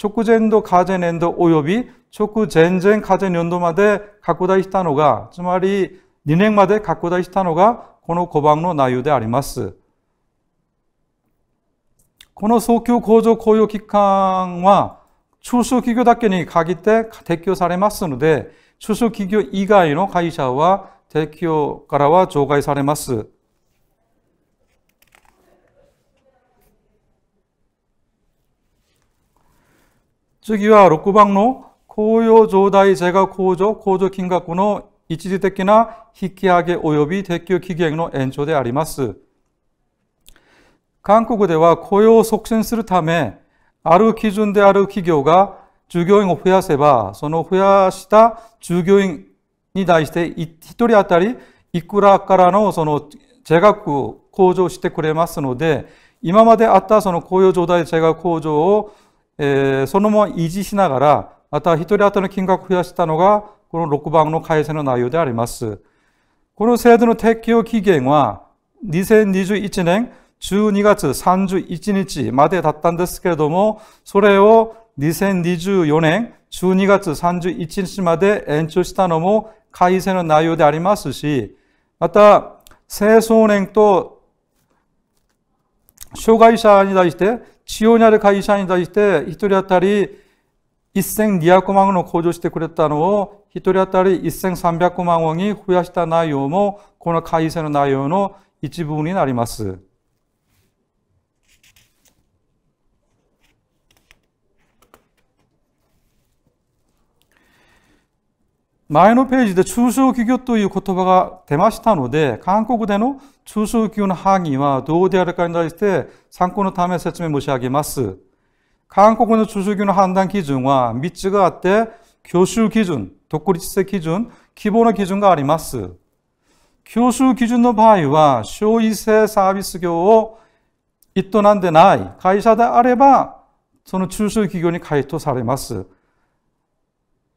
Speaker 5: 直前度、下前年度及び直前前下前年度まで拡大したのが、つまり2年まで拡大したのが、この5番の内容であります。この早急工場雇用期間は、中小企業だけに限って適用されますので、中小企業以外の会社は提供からは除外されます。次は6番の公用状態税が控除、控除金額の一時的な引き上げ及び撤去期限の延長であります。韓国では雇用を促進するため、ある基準である企業が従業員を増やせば、その増やした従業員に対して1人当たりいくらからのその税額を控除してくれますので、今まであったその雇用状態税額控除をえー、そのまま維持しながら、また一人当たりの金額を増やしたのが、この6番の改正の内容であります。この制度の適用期限は、2021年12月31日までだったんですけれども、それを2024年12月31日まで延長したのも改正の内容でありますし、また、青少年と障害者に対して使用にある会社に対して一人当たり1200万を補助してくれたのを一人当たり1300万ウに増やした内容もこの会社の内容の一部になります。前のページで中小企業という言葉が出ましたので、韓国での中小企業の範囲はどうであるかに対して参考のため説明申し上げます。韓国の中小企業の判断基準は3つがあって、教習基準、独立性基準、規模の基準があります。教習基準の場合は、消費性サービス業を営んでない会社であれば、その中小企業に回答されます。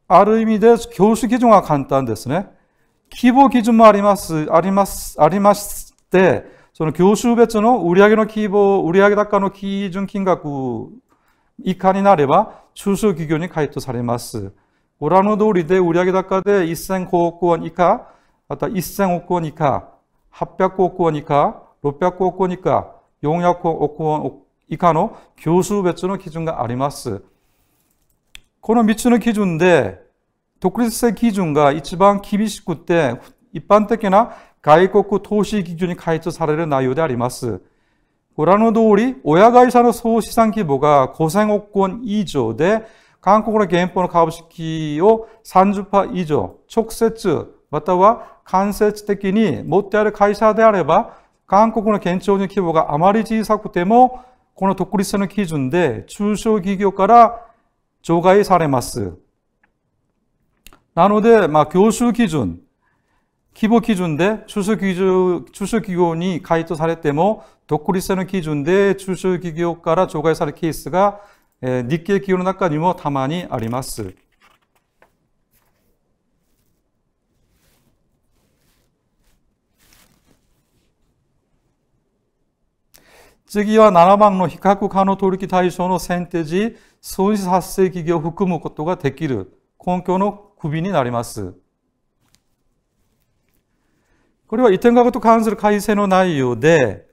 Speaker 5: ある意味で教師基準は簡単ですね。規模基準もあります、あります、ありまして、その業種別の売上の規模、売上高の基準金額以下になれば、中小企業に回答されます。ご覧の通りで売上高で1 0 0億ウォン以下、また1000億ウォン以下、800億ウォン以下、600億ウォン以下、400億ウォン以下の業種別の基準があります。このつの基準で、独立性基準が一番厳しくて、一般的な外国投資基準に開通される内容であります。ご覧の通り、親会社の総資産規模が5000億円以上で、韓国の原本の株式を30%以上、直接または間接的に持ってある会社であれば、韓国の県庁の規模があまり小さくても、この独立性の基準で中小企業から 조가이 사레마스. 나노대 막 교수 기준, 기본 기준대 추수 기준 추수 기온이 가이토 사례때모 독구리세는 기준대 추수 기교가라 조가이 사례 케이스가 니께 기온은 아까 니모 다만이 아리마스. 次は7番の比較可能取引対象の選定時、損失発生企業を含むことができる根拠の首になります。これは移転額と関する改正の内容で、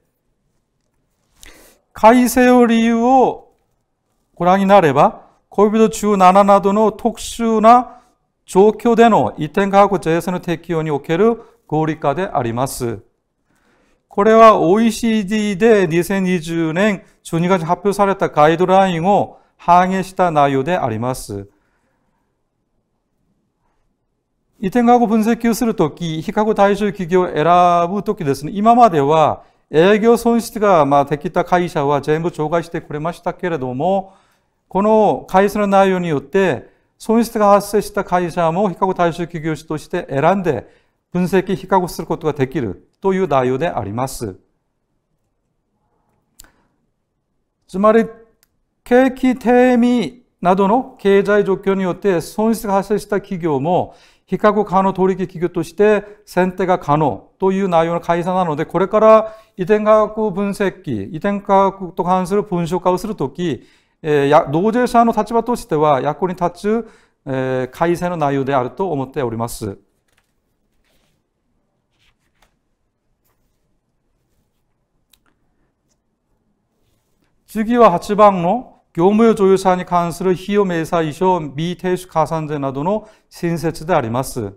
Speaker 5: 改正を理由をご覧になれば、恋人中7などの特殊な状況での移転価格税制の適用における合理化であります。これは OECD で2020年12月に発表されたガイドラインを反映した内容であります。移転学を分析するとき、比較対象企業を選ぶときですね、今までは営業損失がまあできた会社は全部除外してくれましたけれども、この会社の内容によって損失が発生した会社も比較対象企業として選んで分析、比較することができるという内容であります。つまり、景気低迷などの経済状況によって損失が発生した企業も、比較可能取引企業として選定が可能という内容の会社なので、これから移転価格分析、移転価格と関する文章化をするとき、同税者の立場としては役に立つ改正の内容であると思っております。次は8番の業務用助さんに関する費用明細書、未提出加算税などの新設であります。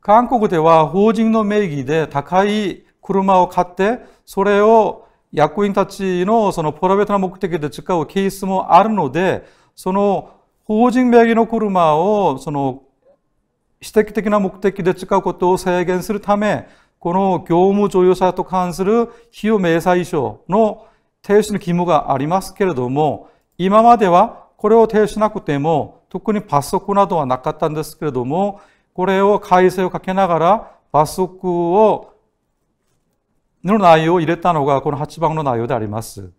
Speaker 5: 韓国では法人の名義で高い車を買って、それを役員たちのそのプライベートな目的で使うケースもあるので、その法人名義の車をその私的的な目的で使うことを制限するため、この業務助余者と関する費用明細書の提出の義務がありますけれども、今まではこれを提出しなくても、特に罰則などはなかったんですけれども、これを改正をかけながら、罰則を、の内容を入れたのがこの8番の内容であります。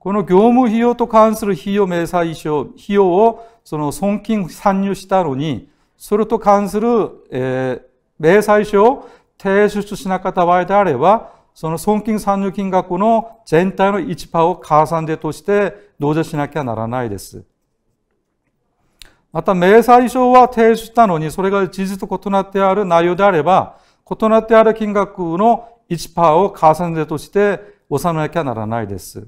Speaker 5: この業務費用と関する費用明細書、費用をその損金参入したのに、それと関する、えー、明細書を提出しなかった場合であれば、その損金参入金額の全体の1%を加算でとして納税しなきゃならないです。また、明細書は提出したのに、それが事実と異なってある内容であれば、異なってある金額の1%を加算税として納めなきゃならないです。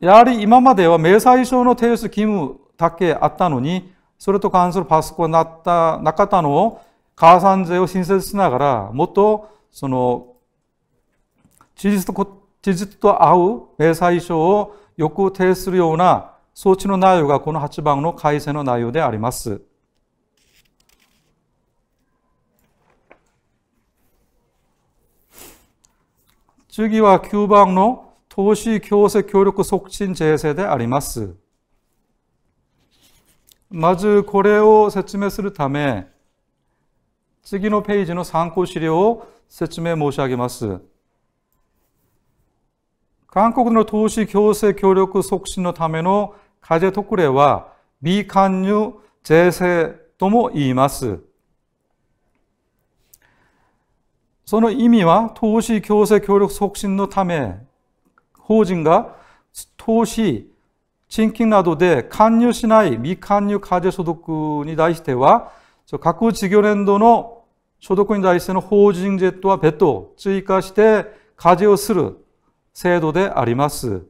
Speaker 5: やはり今までは明細書の提出義務だけあったのに、それと関するパスコンなった、なかったのを加算税を新設しながら、もっとその事事と事実と合う明細書をよく呈するような装置の内容がこの8番の改正の内容であります。次は9番の投資強制協力促進税制であります。まずこれを説明するため、次のページの参考資料を説明申し上げます。韓国の投資強制協力促進のための課税特例は、未加入税制とも言います。その意味は、投資強制協力促進のため、法人が投資、賃金などで加入しない未加入課税所得に対しては、各事業年度の所得に対しての法人税とは別途追加して課税をする制度であります。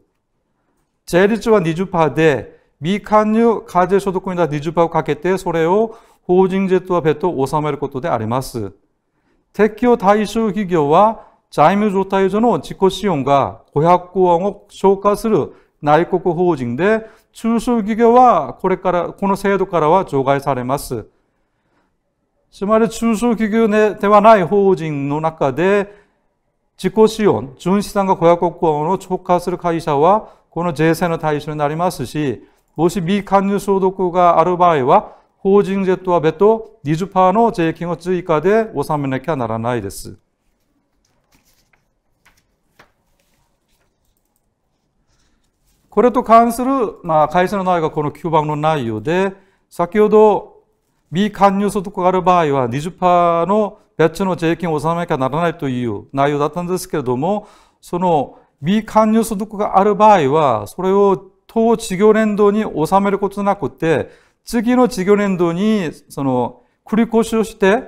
Speaker 5: 税率は20%で、未加入課税所得に対20%をかけて、それを法人税とは別途納めることであります。適用対象企業は財務状態上の自己資本が500億を消化する内国法人で、中小企業はこれから、この制度からは除外されます。つまり中小企業ではない法人の中で自己資本、純資産が500億ウォンを超過する会社はこの税制の対象になりますし、もし未加入所得がある場合は法人税とは別途20%の税金を追加で納めなきゃならないです。これと関する、まあ、会社の内容がこの9番の内容で、先ほど未加入所得がある場合は20%の別の税金を納めなきゃならないという内容だったんですけれども、その未加入所得がある場合は、それを当事業年度に納めることなくて、次の事業年度にその繰越しをして、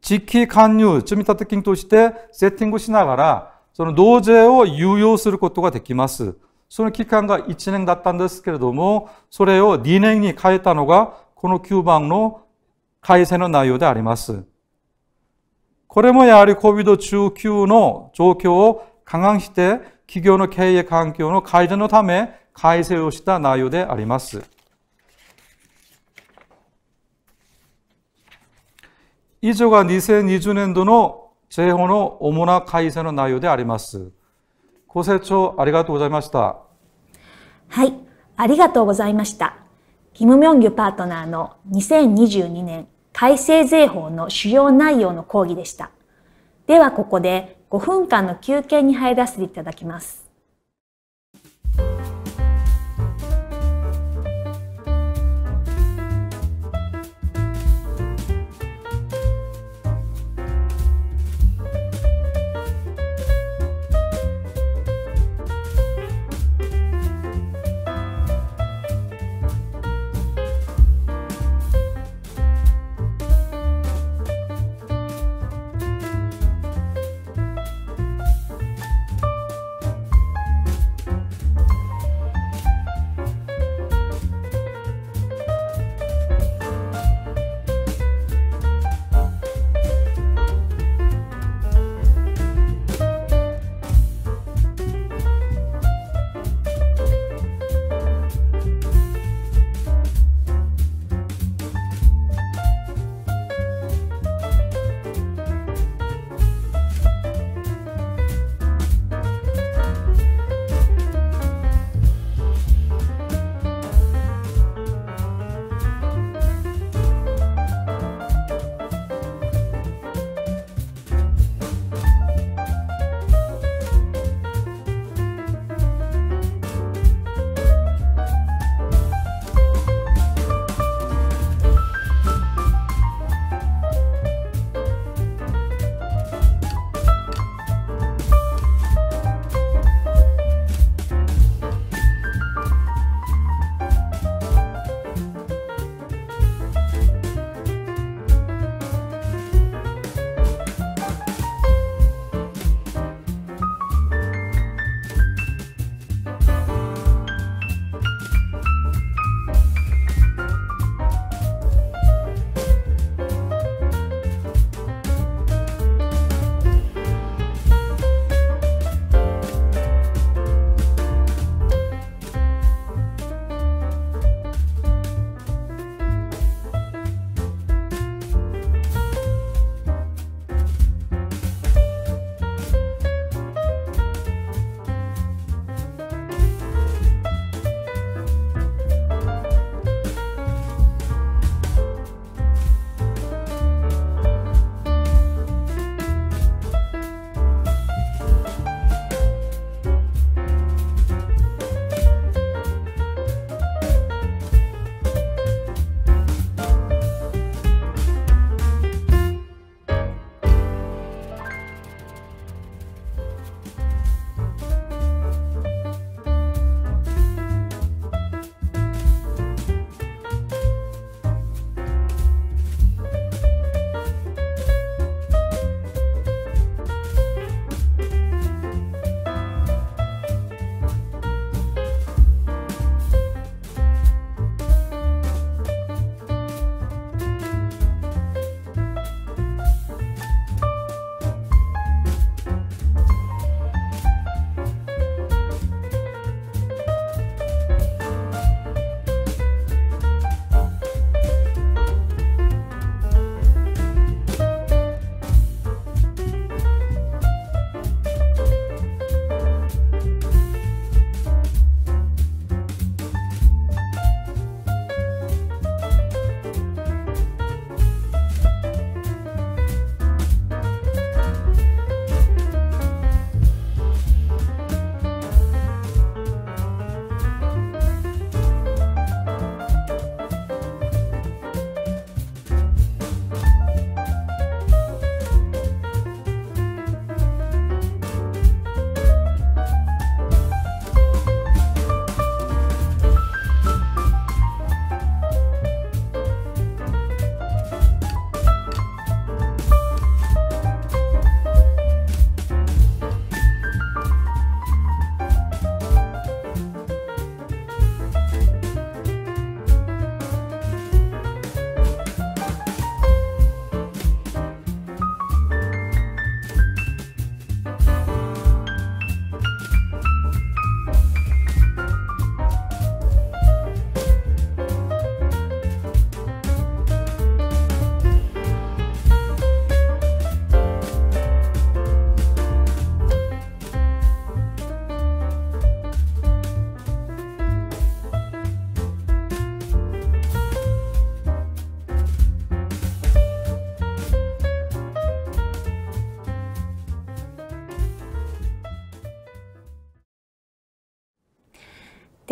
Speaker 5: 時期加入積立金としてセッティングしながら、その納税を猶予することができます。その期間が1年だったんですけれども、それを2年に変えたのが、この9番の改正の内容であります。これもやはり COVID-19 の状況を勘案して、企業の経営環境の改善のため改正をした内容であります。以上が2020年度の税法の主な改正の内容であります。ご清聴ありがとうございました。
Speaker 1: はい、ありがとうございました。キム・ミョンギュパートナーの2022年改正税法の主要内容の講義でした。ではここで5分間の休憩に入らせていただきます。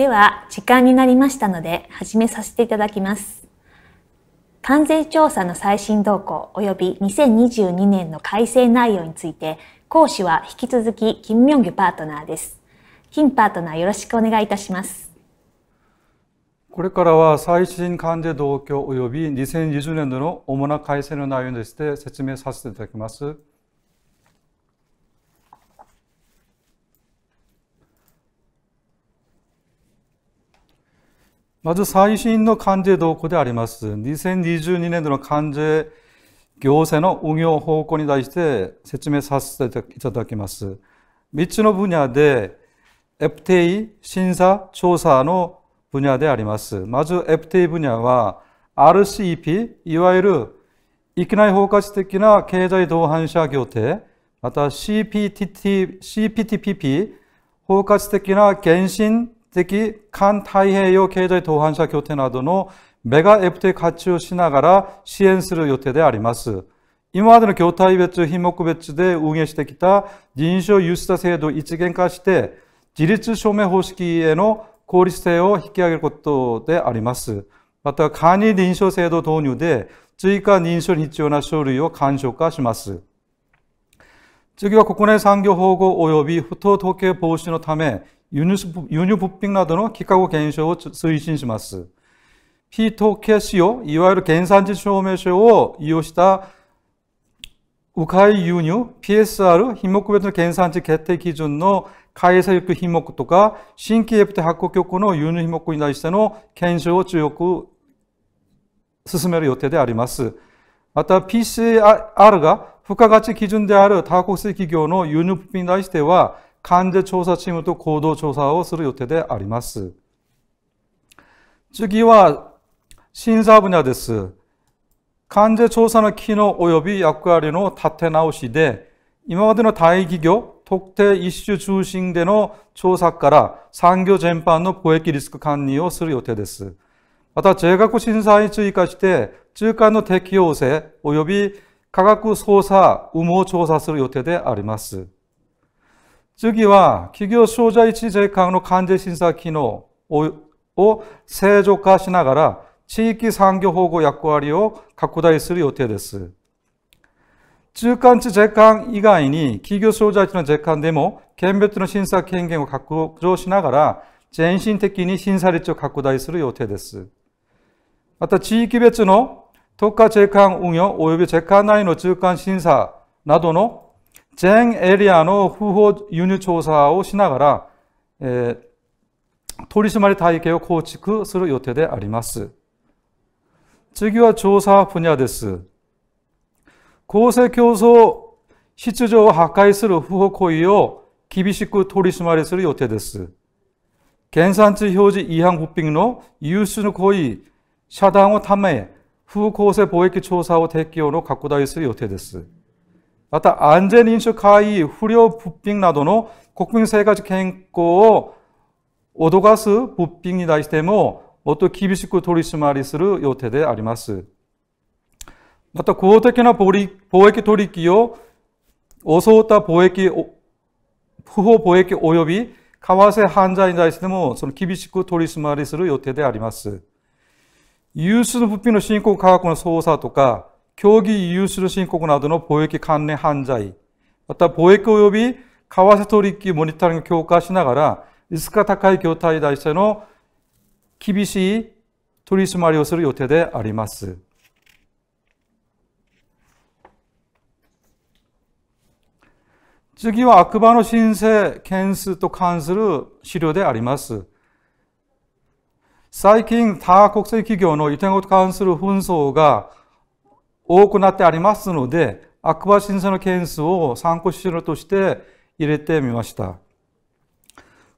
Speaker 1: では、時間になりましたので、始めさせていただきます。関税調査の最新動向及び2022年の改正内容について、講師は引き続き、金明魚パートナーです。金パートナーよろしくお願いいたします。
Speaker 5: これからは最新関税動向及び2020年度の主な改正の内容について説明させていただきます。まず最新の関税動向であります。2022年度の関税行政の運用方向に対して説明させていただきます。3つの分野で FTA 審査調査の分野であります。まず FTA 分野は RCEP、いわゆる域内包括的な経済同伴者協定、また c p t CPTPP、包括的な原診。的環太平洋経済等反者協定などのメガ FTA 活用しながら支援する予定であります。今までの業態別、品目別で運営してきた認証輸出制度を一元化して、自立証明方式への効率性を引き上げることであります。また、簡易認証制度導入で追加認証に必要な書類を簡素化します。次は国内産業保護及び不当統計防止のため、輸入物品などの規を検証を推進します。p 統計使用、いわゆる原産地証明書を利用した迂回輸入 PSR 品目別の原産地決定基準の開催域品目とか新規エプテ発行局の輸入品目に対しての検証を強く進める予定であります。また PCR が付加価値基準である他国籍企業の輸入物品に対しては患者調査チームと行動調査をする予定であります。次は、審査分野です。患者調査の機能及び役割の立て直しで、今までの大企業、特定一種中心での調査から産業全般の貿易リスク管理をする予定です。また、税額審査に追加して、中間の適用性及び価格操作、有無を調査する予定であります。次は、企業総在地税関の関税審査機能を正常化しながら、地域産業保護役割を拡大する予定です。中間地税関以外に、企業総在地の税関でも、県別の審査権限を拡張しながら、全身的に審査率を拡大する予定です。また、地域別の特化税関運用及び税関内の中間審査などの쟁 에리아노 후호 유니초사오 시나가라 에, 토리시마리 다이케요 코치크 스루 요테데 아리마스 즉위와 조사 분야데스 고세 교소 시츠조 하카이 스루 후호 코이요 기비시쿠 토리시마리 스루 요테데스 겐산츠 효지 이항 후빙노 이유스누 코이 샤당호 타메 후코세 보에키 초사오 대기오노 갖고 다이스 요테데스 また安全飲酒会議、不良物品などの国民生活健康を脅かす物品に対してももっと厳しく取り締まりする予定であります。また公的な貿易取引を襲った貿易、不法貿易及び為替犯罪に対してもその厳しく取り締まりする予定であります。有数の物品の進行価格の操作とか、競技有する申告などの貿易関連犯罪、また貿易及び為替取引モニタリング強化しながら、リスクが高い業態に対しての厳しい取り締まりをする予定であります。次は悪魔の申請件数と関する資料であります。最近、他国籍企業の移転に関する紛争が多くなってありますので、アクア申請の件数を参考資料として入れてみました。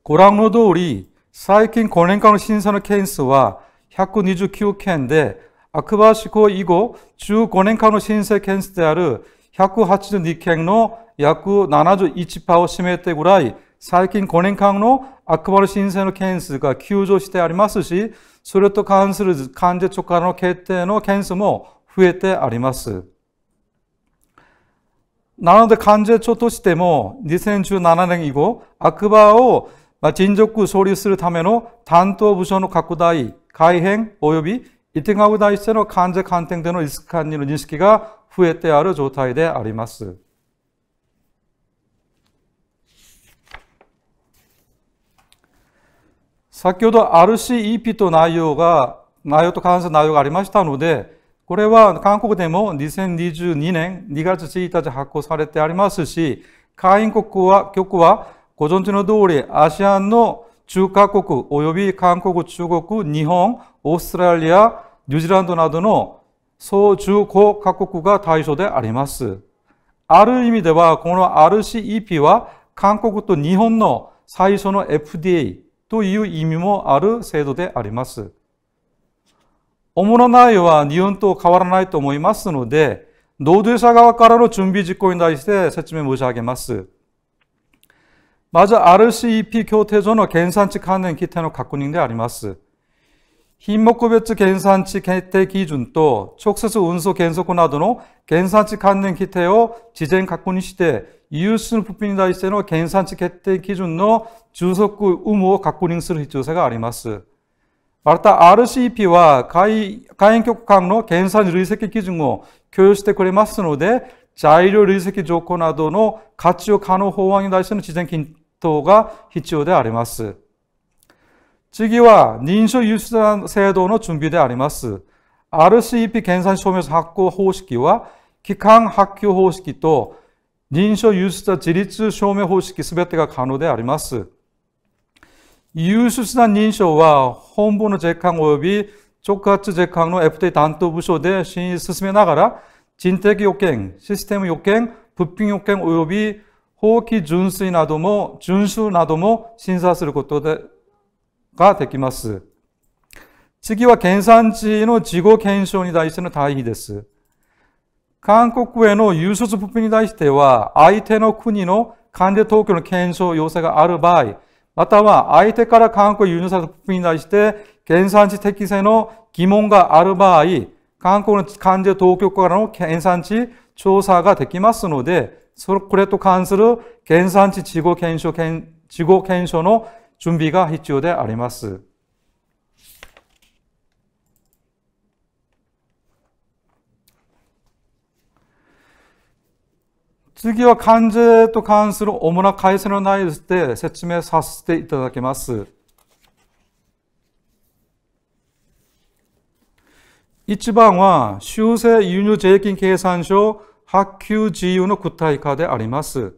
Speaker 5: ご覧の通り、最近5年間の審査の件数は129件で、アクバ施行以後15年間の申請件数である182件の約71%を占めてぐらい、最近5年間の悪魔の申請の件数が急増してありますし、それと関する患者直下の決定の件数も増えてあります。なので関税庁としても2017年以後、悪魔を尽力処理するための担当部署の拡大、改変及び移転が大しての関税観点でのリスク管理の認識が増えてある状態であります。先ほど RCEP と内容が、内容と関する内容がありましたので、これは韓国でも2022年2月1日発行されてありますし、会員国は、局はご存知の通り、アシアンの中華国及び韓国、中国、日本、オーストラリア、ニュージーランドなどの総中高各国が対象であります。ある意味では、この RCEP は韓国と日本の最初の FDA という意味もある制度であります。主な内容は日本と変わらないと思いますので、労働者側からの準備実行に対して説明申し上げます。まず RCEP 協定上の原産地関連規定の確認であります。品目別原産地決定基準と直接運送原則などの原産地関連規定を事前確認して、有数の物品に対しての原産地決定基準の充足有無を確認する必要性があります。また RCP は会員局間の検査累積基準を共有してくれますので、材料累積条項などの活用可能法案に対しての事前検討が必要であります。次は認証輸出制度の準備であります。RCEP 検査証明書発行方式は、期間発給方式と認証輸出自立証明方式すべてが可能であります。優秀な認証は本部の税関及び直轄税関の FTA 担当部署で審議進めながら人的要件、システム要件、物品要件及び法規純粋なども、純粋なども審査することでができます。次は原産地の事後検証に対しての対義です。韓国への輸出物品に対しては、相手の国の関連東京の検証要請がある場合、または相手から韓国輸入された国に対して原産地適正の疑問がある場合、韓国の関税当局からの原産地調査ができますので、それこれと関する原産地事後検証、事後検証の準備が必要であります。次は関税と関する主な改正の内容で説明させていただきます。一番は修正輸入税金計算書発給自由の具体化であります。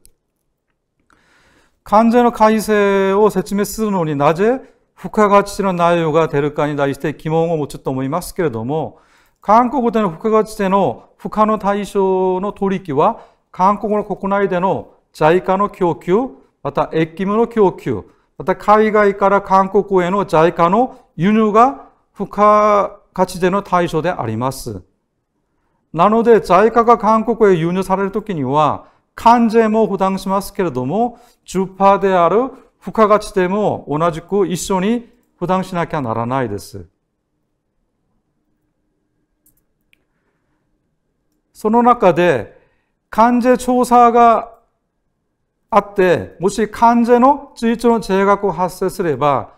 Speaker 5: 関税の改正を説明するのになぜ付加価値の内容が出るかに対して疑問を持つと思いますけれども、韓国での付加価値での付加の対象の取引は韓国の国内での在家の供給、また駅務の供給、また海外から韓国への在家の輸入が付加価値での対象であります。なので在家が韓国へ輸入されるときには関税も負担しますけれども、10%である付加価値でも同じく一緒に負担しなきゃならないです。その中で関税調査があって、もし関税の追徴の税額を発生すれば、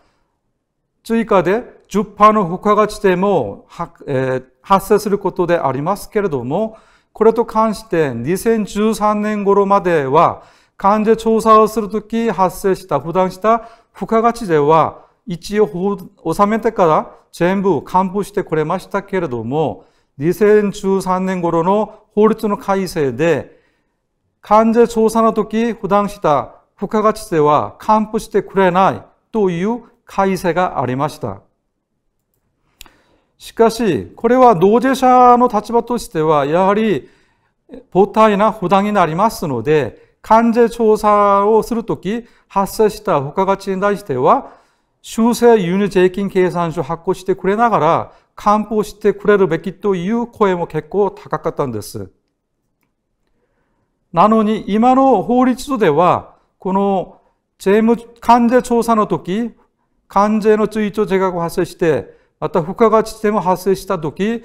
Speaker 5: 追加で10%の付加価値でも、え発生することでありますけれども、これと関して2013年頃までは関税調査をするとき発生した、負担した付加価値税は一応納めてから全部還付してくれましたけれども、2013年頃の法律の改正で、関税調査の時、負担した付加価値税は還付してくれないという改正がありました。しかし、これは納税者の立場としては、やはり母体な負担になりますので、関税調査をするとき、発生した付加価値に対しては、修正輸入税金計算書を発行してくれながら、漢方してくれるべきという声も結構高かったんです。なのに今の法律ではこの税務関税調査の時関税の追徴税額が発生してまた付加価値税も発生した時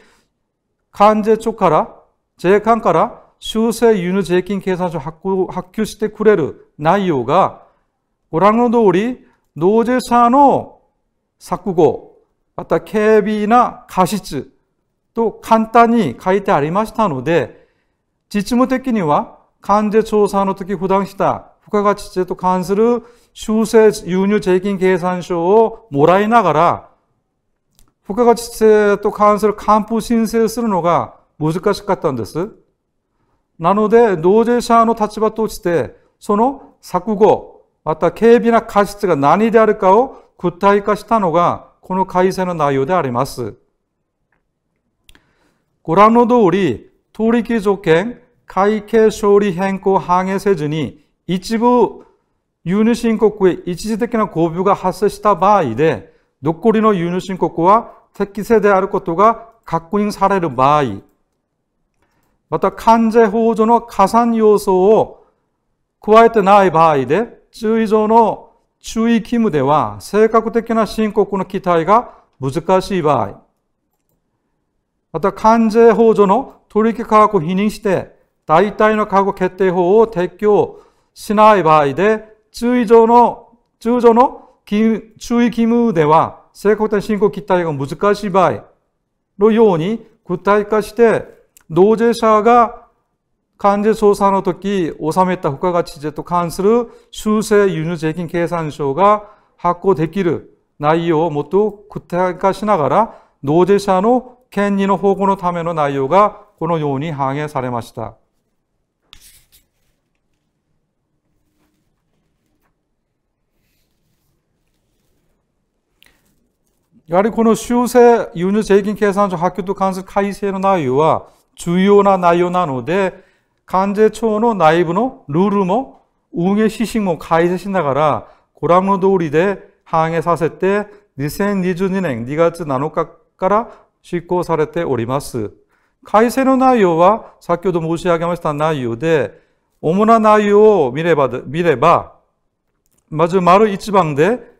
Speaker 5: 関税庁から税関から修正輸入税金計算書発給してくれる内容がご覧の通り納税者の錯誤また軽微な過失と簡単に書いてありましたので、実務的には関税調査の時普段した付加価値税と関する修正輸入税金計算書をもらいながら、付加価値税と関する還付申請するのが難しかったんです。なので、納税者の立場として、その錯誤、また軽微な過失が何であるかを具体化したのがこの改正の内容であります。ご覧の通り、取引条件、会計勝利変更を反映せずに、一部輸入申告へ一時的な交付が発生した場合で、残りの輸入申告は適正であることが確認される場合、また関税法上の加算要素を加えてない場合で、注意上の注意義務では、性格的な申告の期待が難しい場合、また関税法上の取引価格を否認して、大体の価格決定法を撤去しない場合で、通常の、通常の注意義務では、正確な申告期待が難しい場合のように具体化して、納税者が関税調査の時、納めた付加価値税と関する修正輸入税金計算書が発行できる内容をもっと具体化しながら、納税者の権利の保護のための内容がこのように反映されました。やはりこの修正輸入税金計算書発給と関する改正の内容は重要な内容なので、 간제초노 나이브노 루르모 웅의 시식모 가이세 신나가라 고람노도 우리대 항해 사세 때 니생 니준인행 니가츠 나노깎까라 쉽고 사레테 오리마스 가이세노 나이오와 사교도 무시하게 하면서 나이오데 오모나 나이오 미래바 미래바 마주 마루 이치방대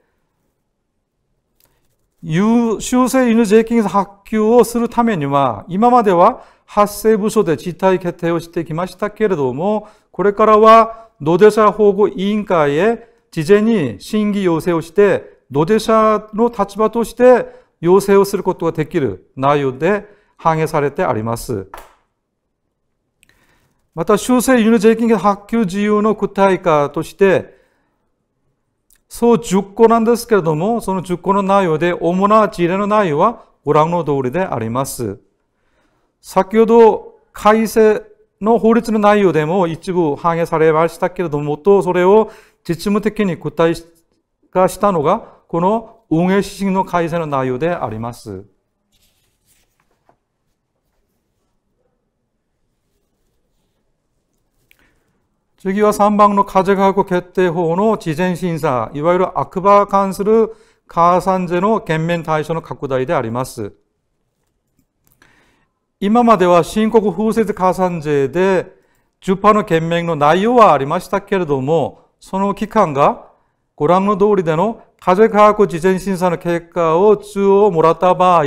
Speaker 5: 修正犬税金発給をするためには、今までは発生部署で事態決定をしてきましたけれども、これからは土手者保護委員会へ事前に審議要請をして、土手者の立場として要請をすることができる内容で反映されてあります。また、修正犬税金発給自由の具体化として、そう十個なんですけれども、その十個の内容で、主な事例の内容はご覧の通りであります。先ほど改正の法律の内容でも一部反映されましたけれども、と、それを実務的に具体化したのが、この運営指針の改正の内容であります。次は3番の風ジェ学決定法の事前審査、いわゆる悪魔関する加算税の減免対象の拡大であります。今までは申告風説加算税で10%の減免の内容はありましたけれども、その期間がご覧の通りでの風税科学事前審査の結果を通報をもらった場合、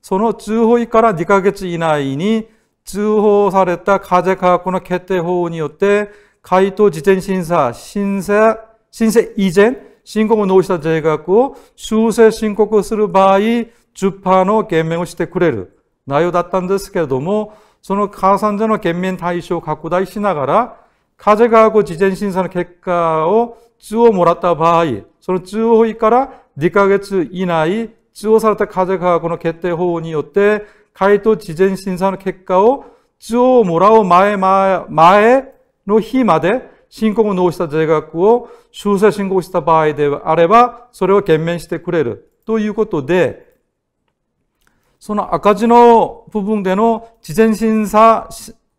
Speaker 5: その通報以から2ヶ月以内に通報された風税科学の決定法によって回答事前審査、申請、申請以前、申告を納した税額を修正申告する場合、10%の減免をしてくれる内容だったんですけれども、その加算税の減免対象を拡大しながら、課税額事前審査の結果を通をもらった場合、その通報位から2ヶ月以内、通をされた課税額の決定法によって、回答事前審査の結果を通をもらう前前前の日まで申告を納した税額を修正申告した場合であれば、それを減免してくれるということで、その赤字の部分での事前審査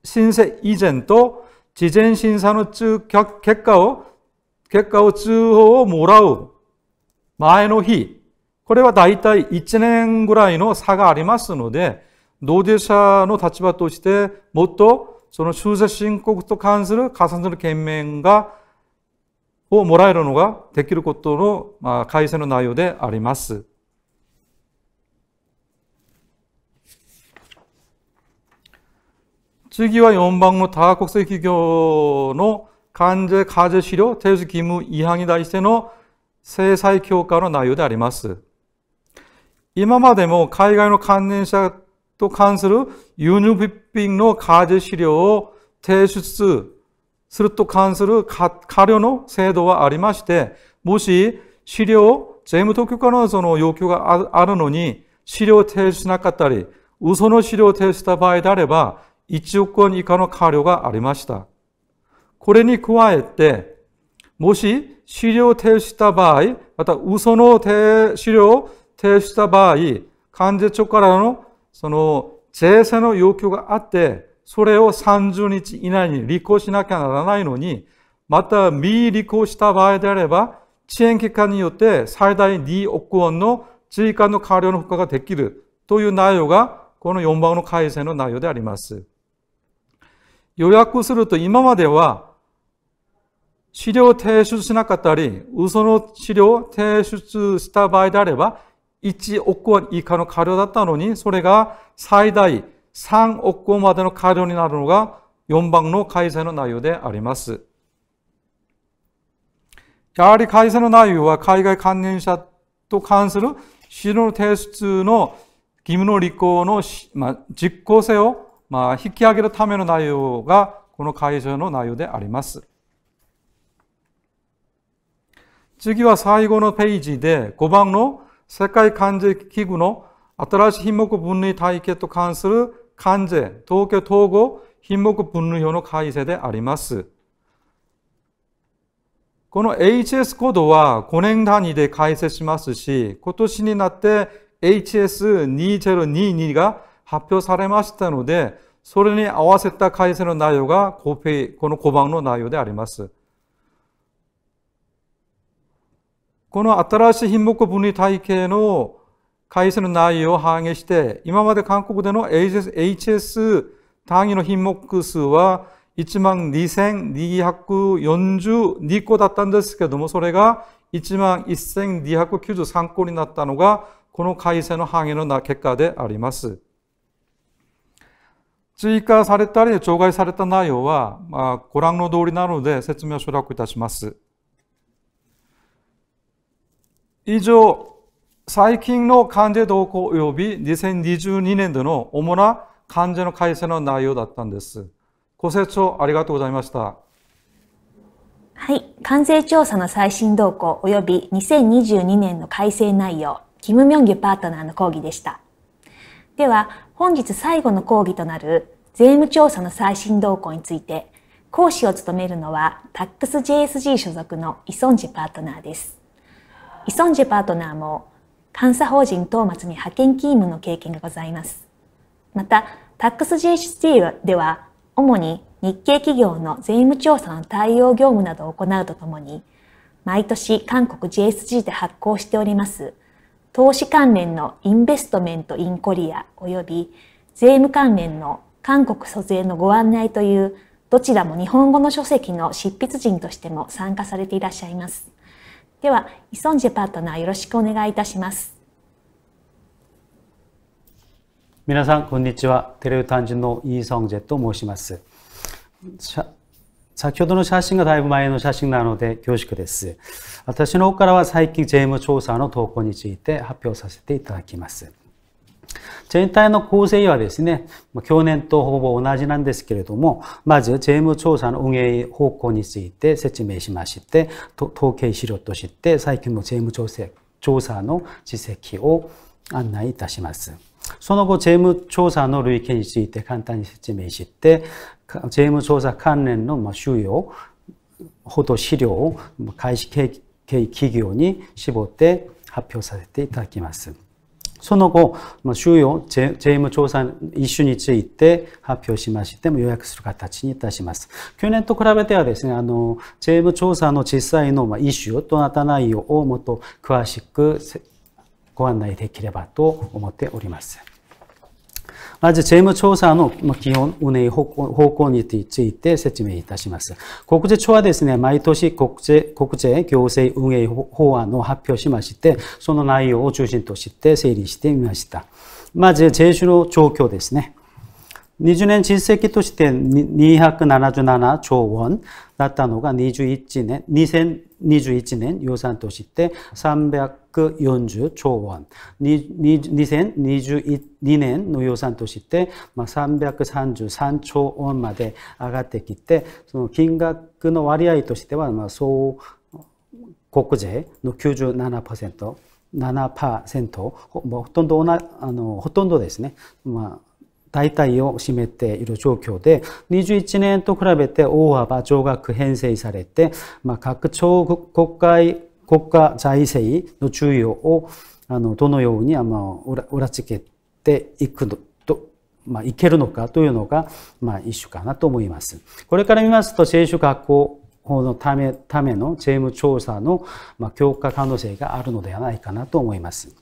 Speaker 5: 申請以前と事前審査の結果を、結果を通報をもらう前の日、これは大体1年ぐらいの差がありますので、納税者の立場としてもっとその修正申告と関する加算する権限がをもらえるのができることの、まあ、改正の内容であります。次は4番の多国籍企業の関税課税資料提出義務違反に対しての制裁強化の内容であります。今までも海外の関連者と関する輸入ッ物品の가제資料を提出すると関する過料の制度はありまして、もし資料、税務特許からのその要求があるのに資料を提出しなかったり、嘘の資料を提出した場合であれば、1億円以下の過料がありました。これに加えて、もし資料を提出した場合、また嘘の資料を提出した場合、関税庁からのその税制の要求があって、それを30日以内に履行しなきゃならないのに、また未履行した場合であれば、遅延期間によって最大2億ウォンの追加の過料の負荷ができるという内容が、この4番の改正の内容であります。予約すると今までは、資料を提出しなかったり、嘘の資料を提出した場合であれば、1億ウォン以下の過料だったのに、それが最大3億ウォンまでの過料になるのが4番の改正の内容であります。やはり改正の内容は海外関連者と関する資料の提出の義務の履行の、ま実効性を、ま引き上げるための内容がこの改正の内容であります。次は最後のページで5番の世界関税器具の新しい品目分類体系と関する関税、統計統合品目分類表の改正であります。この HS コードは5年単位で改正しますし、今年になって HS2022 が発表されましたので、それに合わせた改正の内容がこの5番の内容であります。この新しい品目分離体系の改正の内容を反映して、今まで韓国での HS 単位の品目数は1万2242個だったんですけども、それが1万1293個になったのが、この改正の反映の結果であります。追加されたり、除外された内容は、まあ、ご覧の通りなので説明を省略いたします。以上、最近の患者動向及び2022年度の主な患者の改正の内容だったんです。ご清聴ありがとうございました。
Speaker 1: はい。関税調査の最新動向及び2022年の改正内容、キム・ミョンギュパートナーの講義でした。では、本日最後の講義となる税務調査の最新動向について、講師を務めるのは、タックス JSG 所属のイソンジパートナーです。イソンジェパートナーも監査法人トーマツに派遣勤務の経験がございます。また、タックス GST では主に日系企業の税務調査の対応業務などを行うとともに、毎年韓国 JSG で発行しております投資関連のインベストメントインコリア及び税務関連の韓国租税のご案内というどちらも日本語の書籍の執筆人としても参加されていらっしゃいます。では、イソンジェパートナーよろしくお願いいたします。
Speaker 6: 皆さん、こんにちは。テレビ単純のイーソンジェと申します。先ほどの写真がだいぶ前の写真なので恐縮です。私の方からは最近税務調査の投稿について発表させていただきます。全体の構成はですね、去年とほぼ同じなんですけれども、まず税務調査の運営方向について説明しまして、統計資料として最近の税務調査調査の実績を案内いたします。その後、税務調査の類型について簡単に説明して、税務調査関連の収容、ほど資料を開始経営企業に絞って発表させていただきます。その後、収容税務調査一種について発表しまして、予約する形にいたします。去年と比べてはですね、あの、税務調査の実際の一種となった内容をもっと詳しくご案内できればと思っております。まず税務調査の基本運営方向について説明いたします。国税庁はですね、毎年国税、国税行政運営法案を発表しまして、その内容を中心として整理してみました。まず税収の状況ですね。20年実績として277兆ウォンだったのが21年、2021年予算として300 140兆ウォン、2022年の予算として、まあ、333兆ウォンまで上がってきて、その金額の割合としては、まあ、総国税の97%。7%もうほとんどなあのほとんどですね、まあ、大体を占めている状況で21年と比べて大幅増額編成されて、まあ、各庁国会国家財政の注意をあのどのようにあの裏付けていくのと、まあ、いけるのかというのが、まあ、一種かなと思います。これから見ますと聖書学校法のためための税務調査の、まあ、強化可能性があるのではないかなと思います。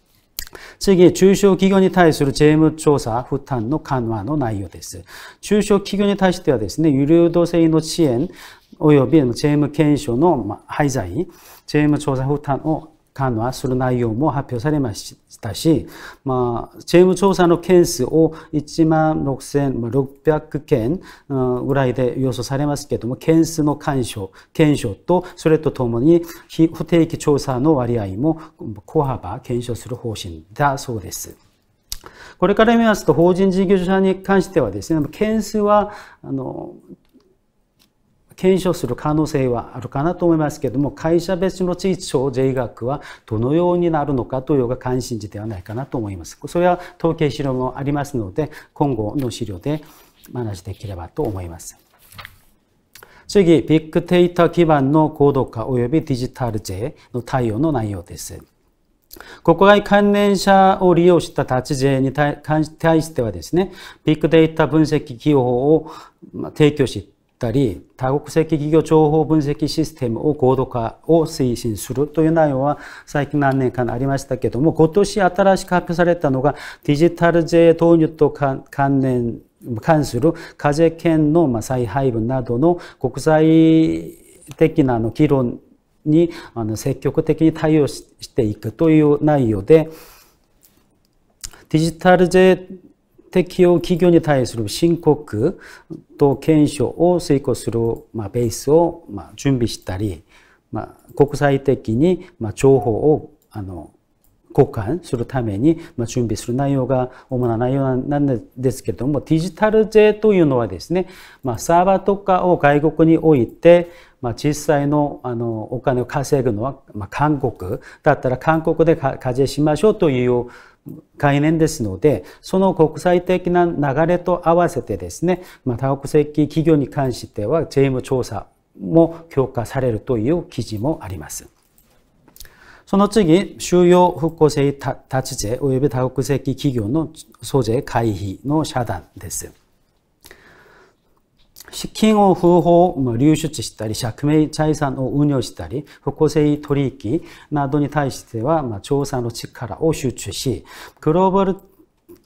Speaker 6: 次、中小企業に対する税務調査負担の緩和の内容です。中小企業に対してはですね、有料度制の支援及び税務検証の廃材、政務調査負担を緩和する内容も発表されましたし、まあ、務調査の件数を1万6600件ぐらいで予想されますけれども、件数の干渉、検証と、それとともに非定期調査の割合も小幅検証する方針だそうです。これから見ますと、法人事業者に関してはですね、件数は、あの、検証する可能性はあるかなと思いますけれども会社別の地位庁税額はどのようになるのかというのが関心事ではないかなと思います。それは統計資料もありますので今後の資料で話できればと思います。次、ビッグデータ基盤の高度化及びデジタル税の対応の内容です。国外関連者を利用した立ち税に対してはですね、ビッグデータ分析技法を提供し、たり多国籍企業情報分析システムを高度化を推進するという内容は最近何年間ありましたけども今年新しく発表されたのがデジタル税投入と関連関する課税権の再配分などの国際的な議論に積極的に対応していくという内容でデジタル税適用企業に対する申告と検証を遂行する、まベースを、ま準備したり、ま国際的に、ま情報をあの交換するために、ま準備する内容が主な内容なんですけれどもデジタル税というのはですね、まサーバーとかを外国に置いて、ま実際のあのお金を稼ぐのは、ま韓国だったら韓国で課税しましょうという概念ですので、その国際的な流れと合わせてですね、まあ、多国籍企業に関しては税務調査も強化されるという記事もあります。その次、収容復興性脱税及び多国籍企業の租税回避の遮断です。資金を不法流出したり、釈明財産を運用したり、不公正取引などに対しては、まあ、調査の力を集中し、グローバル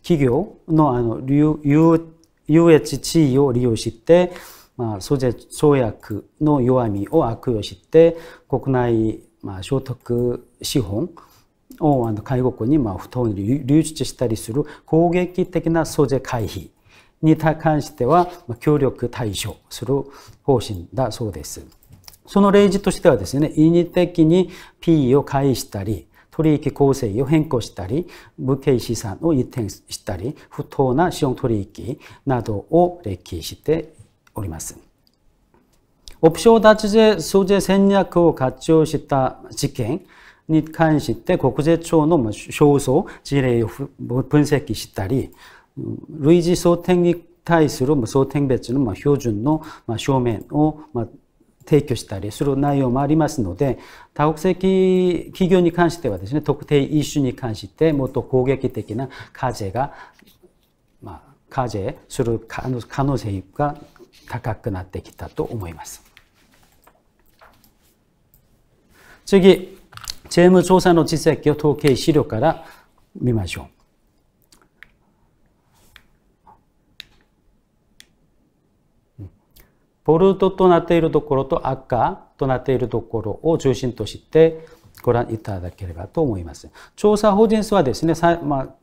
Speaker 6: 企業のあの優越地位を利用して、まあ、租税創約の弱みを悪用して、国内、まあ、所得資本をあの外国にまあ不当に流出したりする攻撃的な租税回避に関しては協力対処する方針だそうです。その例示としてはですね、意義的に P を介したり、取引構成を変更したり、無形資産を移転したり、不当な資本取引などを歴しております。オプション脱税租税戦略を活用した事件に関して国税庁の詳細事例を分析したり、類似争点に対する争点別の標準の正面を提供したりする内容もありますので多国籍企業に関してはですね特定イシュに関してもっと攻撃的な課税が、まあ、課税する可能性が高くなってきたと思います。次、税務調査の実績を統計資料から見ましょう。ボルトとなっているところと赤となっているところを中心としてご覧いただければと思います。調査法人数はですね、ま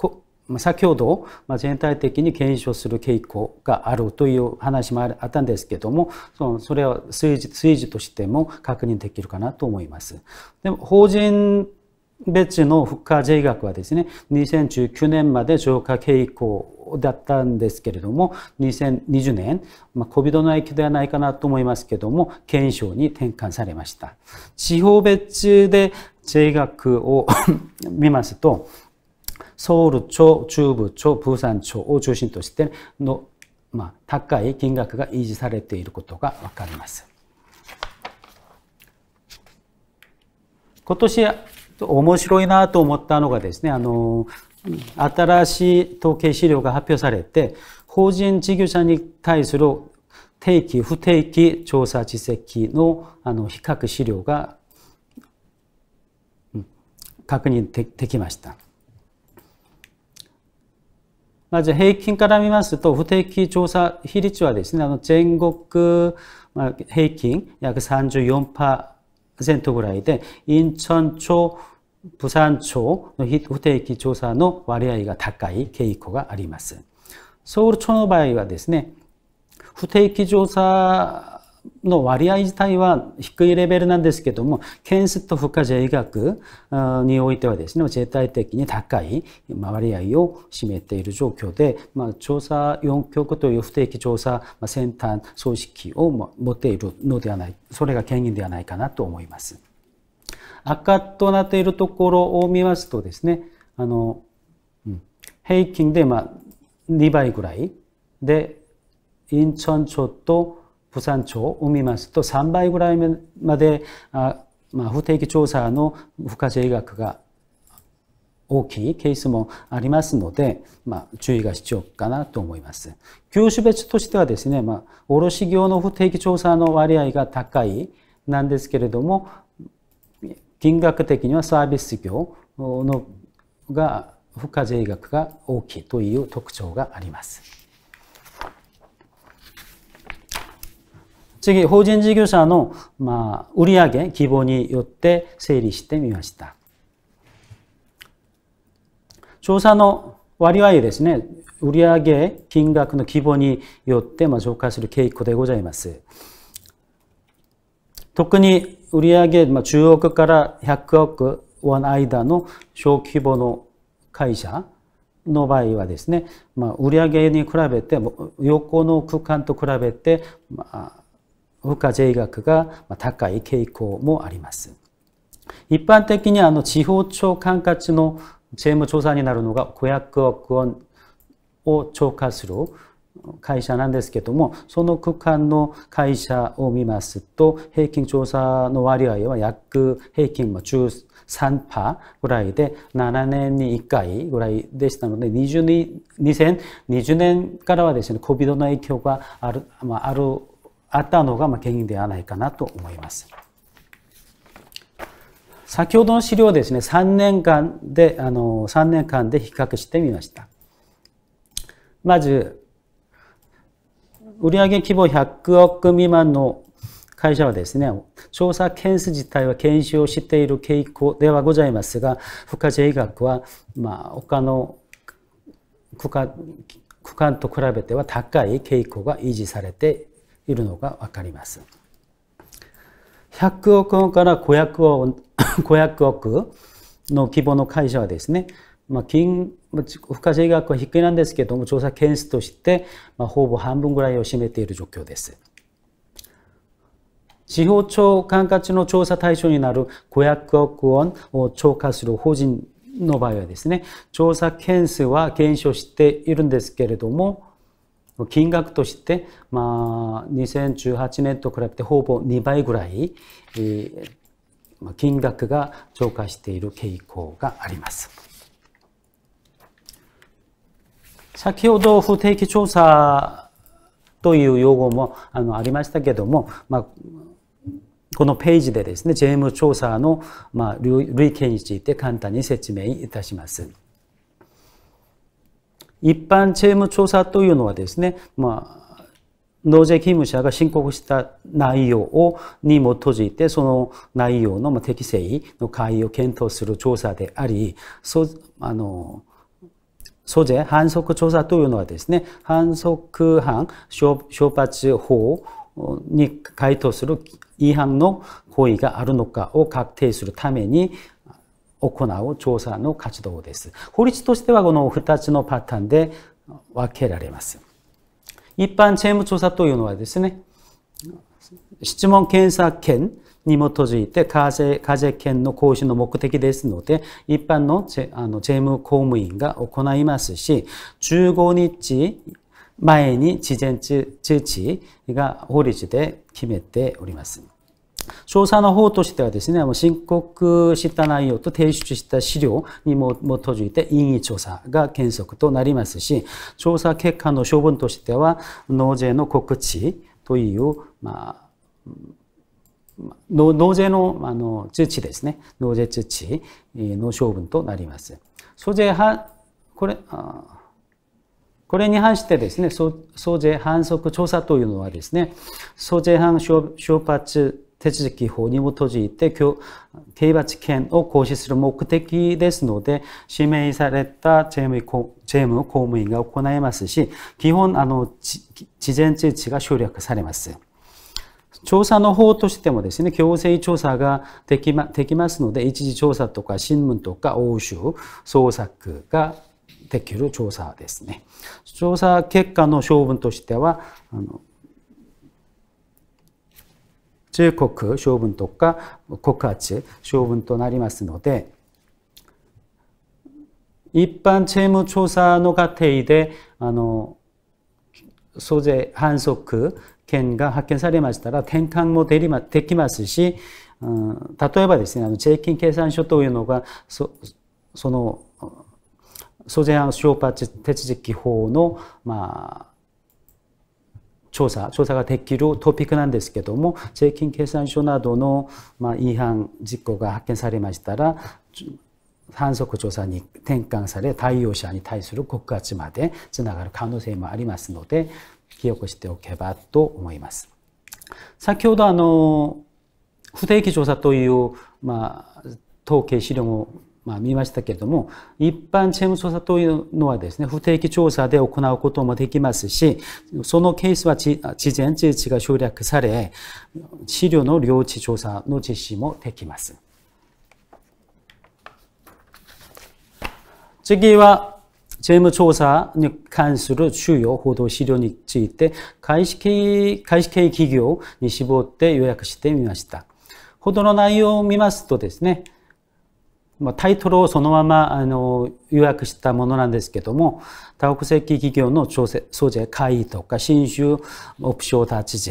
Speaker 6: あ、先ほど全体的に減少する傾向があるという話もあったんですけどもそれは数字数字としても確認できるかなと思います。でも法人別の付加税額はですね2019年まで増加傾向だったんですけれども2020年、まあ、c の影響ではないかなと思いますけども検証に転換されました地方別で税額を 見ますとソウル町中部町釜山町を中心としての、まあ、高い金額が維持されていることが分かります今年面白いなと思ったのがですねあの新しい統計資料が発表されて、法人事業者に対する定期、不定期調査実績のあの比較資料が確認できました。まず平均から見ますと、不定期調査比率はですね、あの全国平均約34%ぐらいで、インチョン町山町の不定期調査の割合が高い傾向があります。ソウル庁の場合はですね、不定期調査の割合自体は低いレベルなんですけども、検出と付加税額においてはですね、絶対的に高い割合を占めている状況で、まあ、調査4局という不定期調査先端組織を持っているのではない、それが権限ではないかなと思います。赤となっているところを見ますとですね、あの、うん、平均でまあ2倍ぐらいで、インチョン町と釜山町を見ますと3倍ぐらいまであ、まあ、不定期調査の付加税額が大きいケースもありますので、まあ、注意が必要かなと思います。業種別としてはですね、まあ、卸業の不定期調査の割合が高いなんですけれども、金額的にはサービス業のが付加税額が大きいという特徴があります。次、法人事業者の、まあ、売上規模によって整理してみました。調査の割合ですね、売上金額の規模によって、まあ、する傾向でございます。特に売上10億から100億ウォン間の小規模の会社の場合はですね、まあ、売上に比べて横の区間と比べて、まあ、付加税額が高い傾向もあります。一般的にあの地方庁管轄の税務調査になるのが500億ウォンを超過する会社なんですけどもその区間の会社を見ますと平均調査の割合は約平均も13%ぐらいで7年に1回ぐらいでしたので20 2 0年からはですね COVID の影響がある,、まあ、あるあったのが原因ではないかなと思います。先ほどの資料ですね3年間であの3年間で比較してみました。まず売上規模100億未満の会社はですね、調査件数自体は研修している傾向ではございますが、付加税額は、まあ、他の区間区間と比べては高い傾向が維持されているのが分かります。100億から500億 ,500 億の規模の会社はですねまあ、金付加税額は低いなんですけれども調査件数として、まあ、ほぼ半分ぐらいを占めている状況です。司法庁管轄の調査対象になる500億ウォンを超過する法人の場合はですね調査件数は減少しているんですけれども金額として、まあ、2018年と比べてほぼ2倍ぐらい、え金額が超過している傾向があります。先ほど不定期調査という用語もあのありましたけども、まあ、このページでですね、税務調査の、まあ、類型について簡単に説明いたします。一般税務調査というのはですね、まあ納税勤務者が申告した内容をに基づいてその内容の適正の会を検討する調査であり、そあの소재한속조사というのはですね、한속犯処罰法に該当する違反の行為があるのかを確定するために行う調査の活動です。法律としてはこの2つのパターンで分けられます。一般政務調査というのはですね、質問検査権に基づいて課税、課税権の行使の目的ですので、一般のあの税務公務員が行いますし、15日前に事前通知が法律で決めております。調査の方としてはですね、申告した内容と提出した資料に基づいて任意調査が原則となりますし、調査結果の処分としては、納税の告知という、まあ、納税のあの通知ですね。納税通知、の処分となります。租税は、これ、これに反してですね、総税反則調査というのはですね、総税反処罰手続き法に基づいて刑罰権を行使する目的ですので、指名された税務公務員が行いますし、基本、あの、事前通知が省略されます。調査の方としてもですね、強制調査ができまできますので、一時調査とか新聞とか欧州捜索ができる調査ですね。調査結果の処分としては、あの中国処分とか告発処分となりますので、一般チーム調査の過程で、あの、租税反則見が発見されましたら転換もできますし、例えばですねあの税金計算書というのがそその租税案消化手続き法の、まあ、調査調査ができるトピックなんですけども税金計算書などの、まあ、違反事故が発見されましたら反則調査に転換され対応者に対する告発までつながる可能性もありますのでき起こしておけばと思います。先ほどあの不定期調査という、まあ、統計資料をまあ、見ましたけれども一般チェーム調査というのはですね不定期調査で行うこともできますしそのケースは事前知識が省略され資料の領地調査の実施もできます。次は務調査に関する主要報道資料について外資系外資系企業に絞って予約してみました報道の内容を見ますとですねまタイトルをそのままあの予約したものなんですけども、多国籍企業の調整、総税会議とか、新州オプション立ち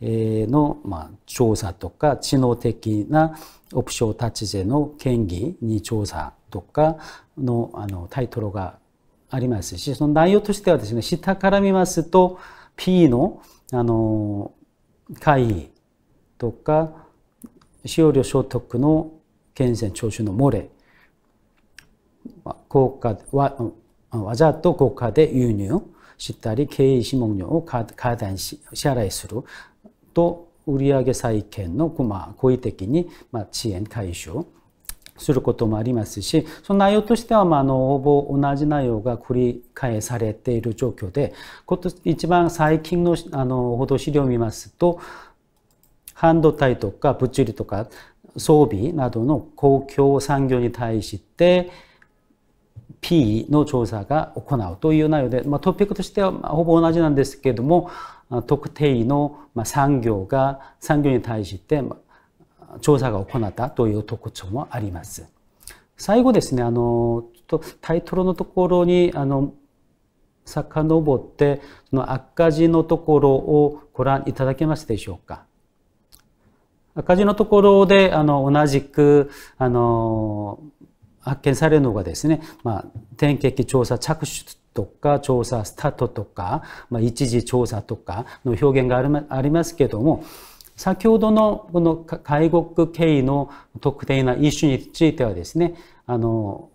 Speaker 6: 税の、ま調査とか、知能的なオプション立ち税の権利に調査とかのあのタイトルがありますし、その内容としてはですね、下から見ますと、P の、あの、会議とか、使用料所得の源泉徴収の漏れ、効果は、わざと国家で輸入したり、経営諮問料を過断し支払いすると、売上再建の、まあ、故意的に、まあ、遅延解消することもありますしその内容としては、まあ、あのほぼ同じ内容が繰り返されている状況で今年一番最近のあの報道資料を見ますと半導体とか物理とか装備などの公共産業に対してーの調査が行うという内容で、まあ、トピックとしてはほぼ同じなんですけれども特定の産業が産業に対して調査が行ったという特徴もあります。最後ですねあのちょっとタイトルのところにあの遡ってその赤字のところをご覧いただけますでしょうか。赤字のところであの同じくあの発見されるのがですね、まあ、点滴調査着手とか調査スタートとか、まあ、一時調査とかの表現がありますけども先ほどのこの外国経緯の特定な一種についてはですね、あの、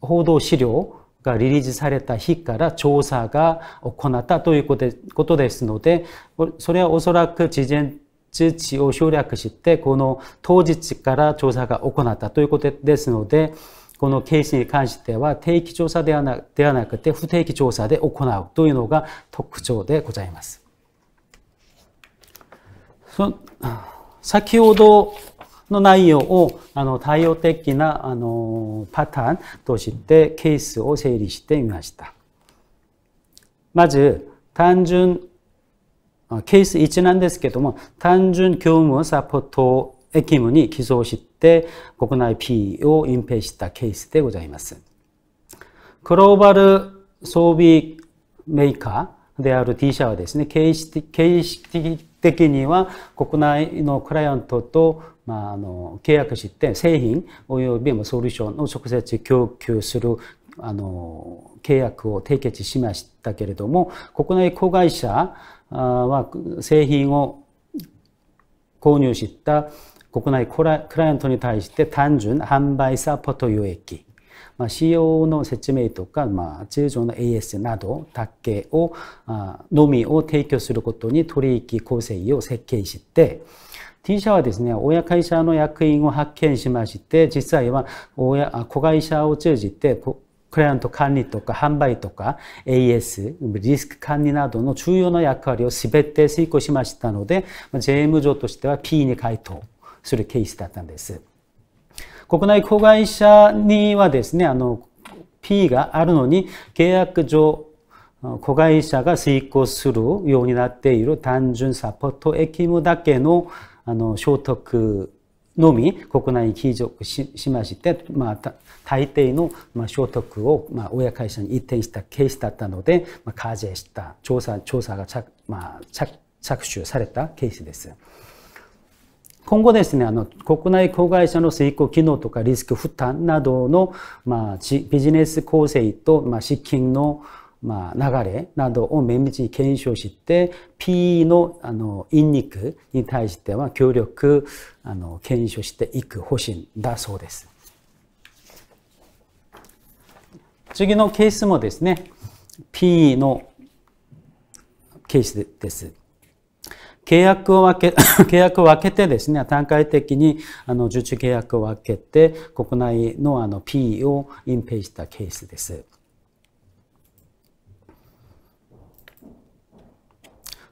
Speaker 6: 報道資料がリリースされた日から調査が行ったということですので、それはおそらく事前通知を省略して、この当日から調査が行ったということですので、このケースに関しては定期調査ではなくて不定期調査で行うというのが特徴でございます。その先ほどの内容をあの対応的なあのパターンとしてケースを整理してみました。まず単純ケース1なんですけども単純業務サポート役務に寄贈して国内 P を隠蔽したケースでございます。グローバル装備メーカーである D 社はですね、形式的的には国内のクライアントと、まあ、あの契約して製品およびソリューションを直接供給するあの契約を締結しましたけれども国内子会社は製品を購入した国内クライアントに対して単純販売サポート輸益まあ、仕様の説明とか、まあ、通常の AS などだけをあのみを提供することに取引構成を設計して T 社はですね、親会社の役員を発見しまして、実際は親子会社を通じて、クライアント管理とか販売とか AS、リスク管理などの重要な役割を全て遂行しましたので、税務上としては P に回答するケースだったんです。国内子会社にはですね、あの、P があるのに、契約上、子会社が遂行するようになっている単純サポート役務だけのあの所得のみ国内に帰属しまして、まあ、大抵の所得を、まあ、親会社に移転したケースだったので、まあ、課税した調査調査が着,、まあ、着着手されたケースです。今後ですね、あの、国内子会社の遂行機能とかリスク負担などの、まあ、ビジネス構成と、まあ、資金の、まあ、流れなどを綿密に検証して、PE の、あの、因肉に対しては協力、あの、検証していく方針だそうです。次のケースもですね、PE のケースです。契約を分け、契約を分けてですね、段階的にあの受注契約を分けて、国内のあの p を隠蔽したケースです。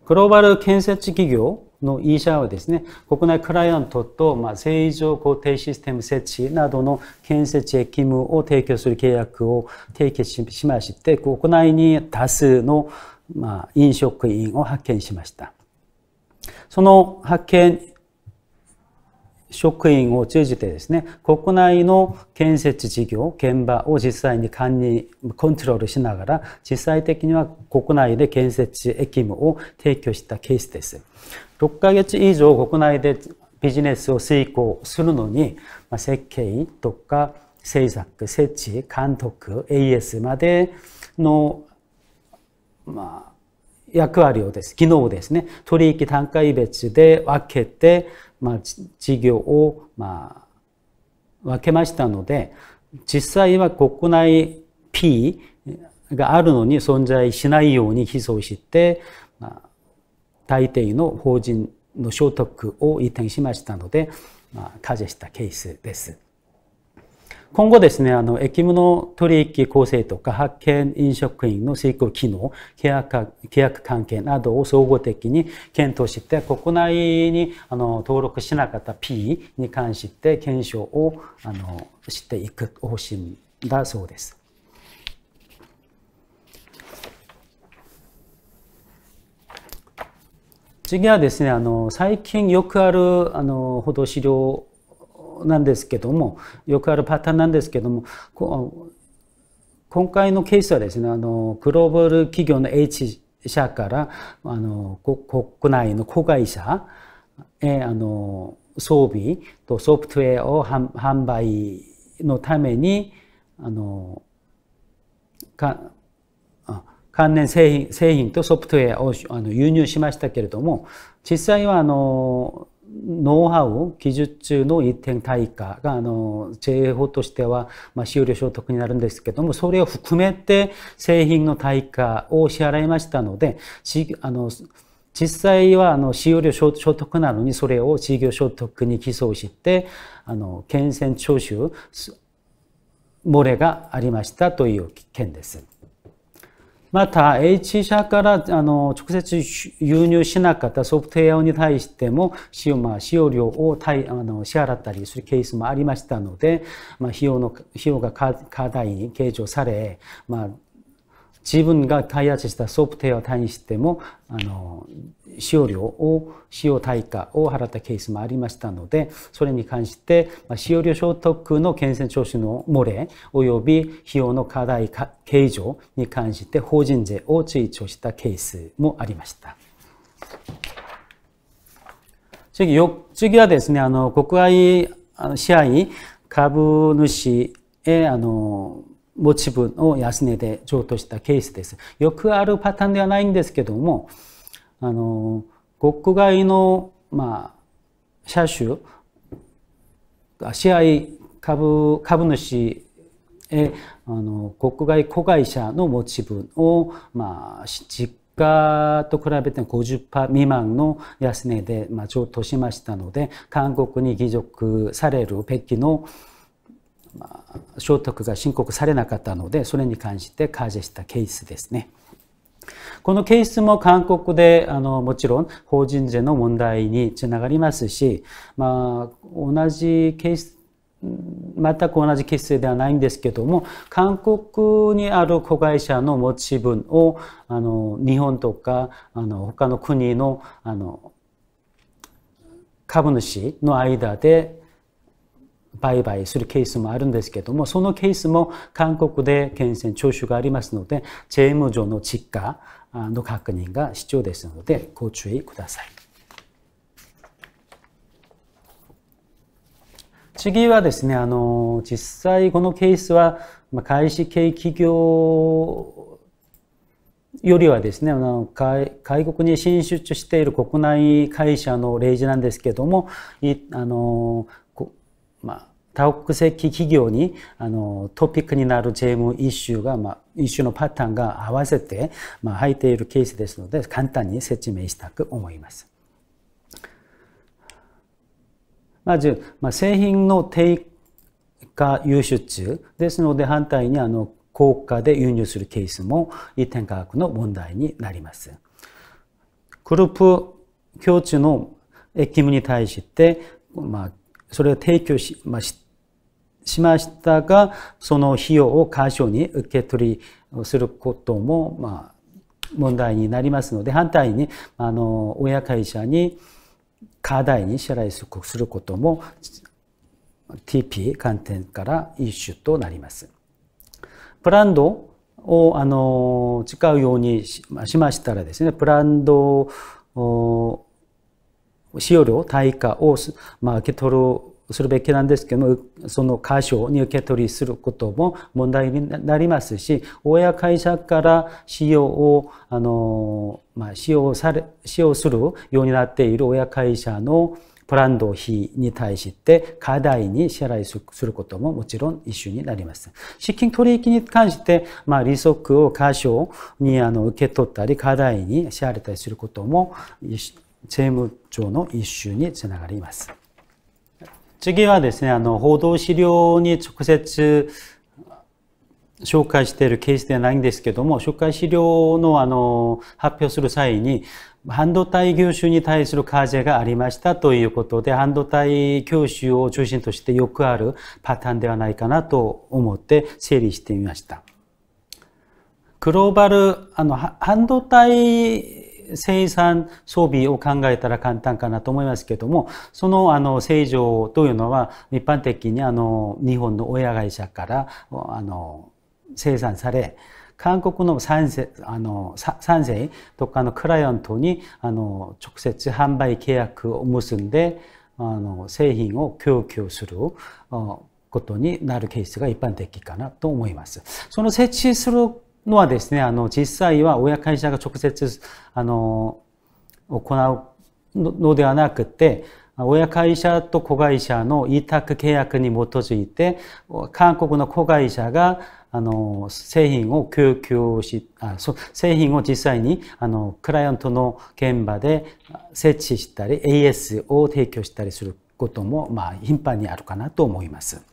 Speaker 6: グローバル建設企業の E 社はですね、国内クライアントと、まあ、正常固定システム設置などの建設へ義務を提供する契約を締結しまして、国内に多数の、まあ、飲食員を派遣しました。その発見職員を通じてですね国内の建設事業現場を実際に管理コントロールしながら実際的には国内で建設役務を提供したケースです6ヶ月以上国内でビジネスを遂行するのに設計とか制作設置監督 AS までのまあ役割をです、機能をですね、取引単価別で分けて、まあ、事業を、まあ、分けましたので、実際は国内 P があるのに存在しないように寄贈して、まあ、大抵の法人の所得を移転しましたので、まあ、課税したケースです。今後ですね、あの、駅務の取引構成とか、発見、飲食員の遂行機能、契約、契約関係などを総合的に検討して、国内にあの登録しなかった P に関して検証をあのしていく方針だそうです。次はですね、あの最近よくあるあの報道資料なんですけどもよくあるパターンなんですけども今回のケースはですねあのグローバル企業の H 社からあの国内の子会社へあの装備とソフトウェアを販売のためにあの関連製品製品とソフトウェアをあの輸入しましたけれども実際はあのノウハウ技術中の一点対価があの税法としては、まあ、使用料所得になるんですけどもそれを含めて製品の対価を支払いましたのでしあの実際はあの使用料所得なのにそれを事業所得に寄贈してあの源泉徴収漏れがありましたという件です。また H 社からあの直接輸入しなかったソフトウェアに対しても使用,、まあ、使用料を対あの支払ったりするケースもありましたので、まあ、費用の費用が課題に計上され、まあ自分が開発したソフトウェアに対しても、あの、使用料を、使用対価を払ったケースもありましたので、それに関して、使用料所得の源泉徴収の漏れ、及び費用の課題計上に関して法人税を追徴したケースもありました。次、よ、次はですね、あの、国外支配株主へ、あの、持ち分を安値で譲渡したケースです。よくあるパターンではないんですけども、あの、国外の、まあ、車種、支配株株主へあの国外子会社の持ち分を、まあ、実家と比べて50%未満の安値で、まあ、譲渡しましたので韓国に帰属されるべきの、まあ、所得が申告されなかったのでそれに関して解除したケースですね。このケースも韓国であのもちろん法人税の問題につながりますし、まあ、同じケース全く同じケースではないんですけども韓国にある子会社の持ち分をあの日本とかあの他の国のあの株主の間で売買するケースもあるんですけども、そのケースも韓国で権限徴収がありますので、税務上の実家の確認が必要ですので、ご注意ください。次はですね、あの、実際このケースは、外資系企業よりはですね、外国に進出している国内会社の例示なんですけども、あのまあ、多国籍企業にあのトピックになる税務イシューが、まあ、イシューのパターンが合わせて、まあ、入っているケースですので簡単に説明したく思います。まず、まあ、製品の低価輸出ですので反対にあの高価で輸入するケースも移転価格の問題になります。グループ共通の勤務に対して、まあ、それを提供しまししましたがその費用を過社に受け取りをすることも、まあ、問題になりますので反対にあの親会社に課題に支払いすることも TP 観点から一種となります。ブランドをあの使うようにしましたらですねブランドを使用料、対価を、まあ、受け取るするべきなんですけども、その箇所に受け取りすることも問題になりますし、親会社から使用を、あの、まあ、使用され、使用するようになっている親会社のブランド費に対して課題に支払いすることももちろん一緒になります。資金取引に関して、まあ、利息を箇所にあの受け取ったり、課題に支払ったりすることも政務庁の一周につながります。次はですね、あの報道資料に直接紹介しているケースではないんですけども、紹介資料のあの発表する際に、半導体業種に対する課税がありましたということで、半導体教習を中心としてよくあるパターンではないかなと思って整理してみました。グローバル、あの、半導体生産装備を考えたら簡単かなと思いますけどもそのあの正常というのは一般的にあの日本の親会社からあの生産され韓国の産生あの三世とかのクライアントにあの直接販売契約を結んであの製品を供給することになるケースが一般的かなと思います。その設置するのはですねあの実際は親会社が直接あの行うのではなくて親会社と子会社の委託契約に基づいて韓国の子会社があの製品を供給しあそ製品を実際にあのクライアントの現場で設置したり AS を提供したりすることも、まあ、頻繁にあるかなと思います。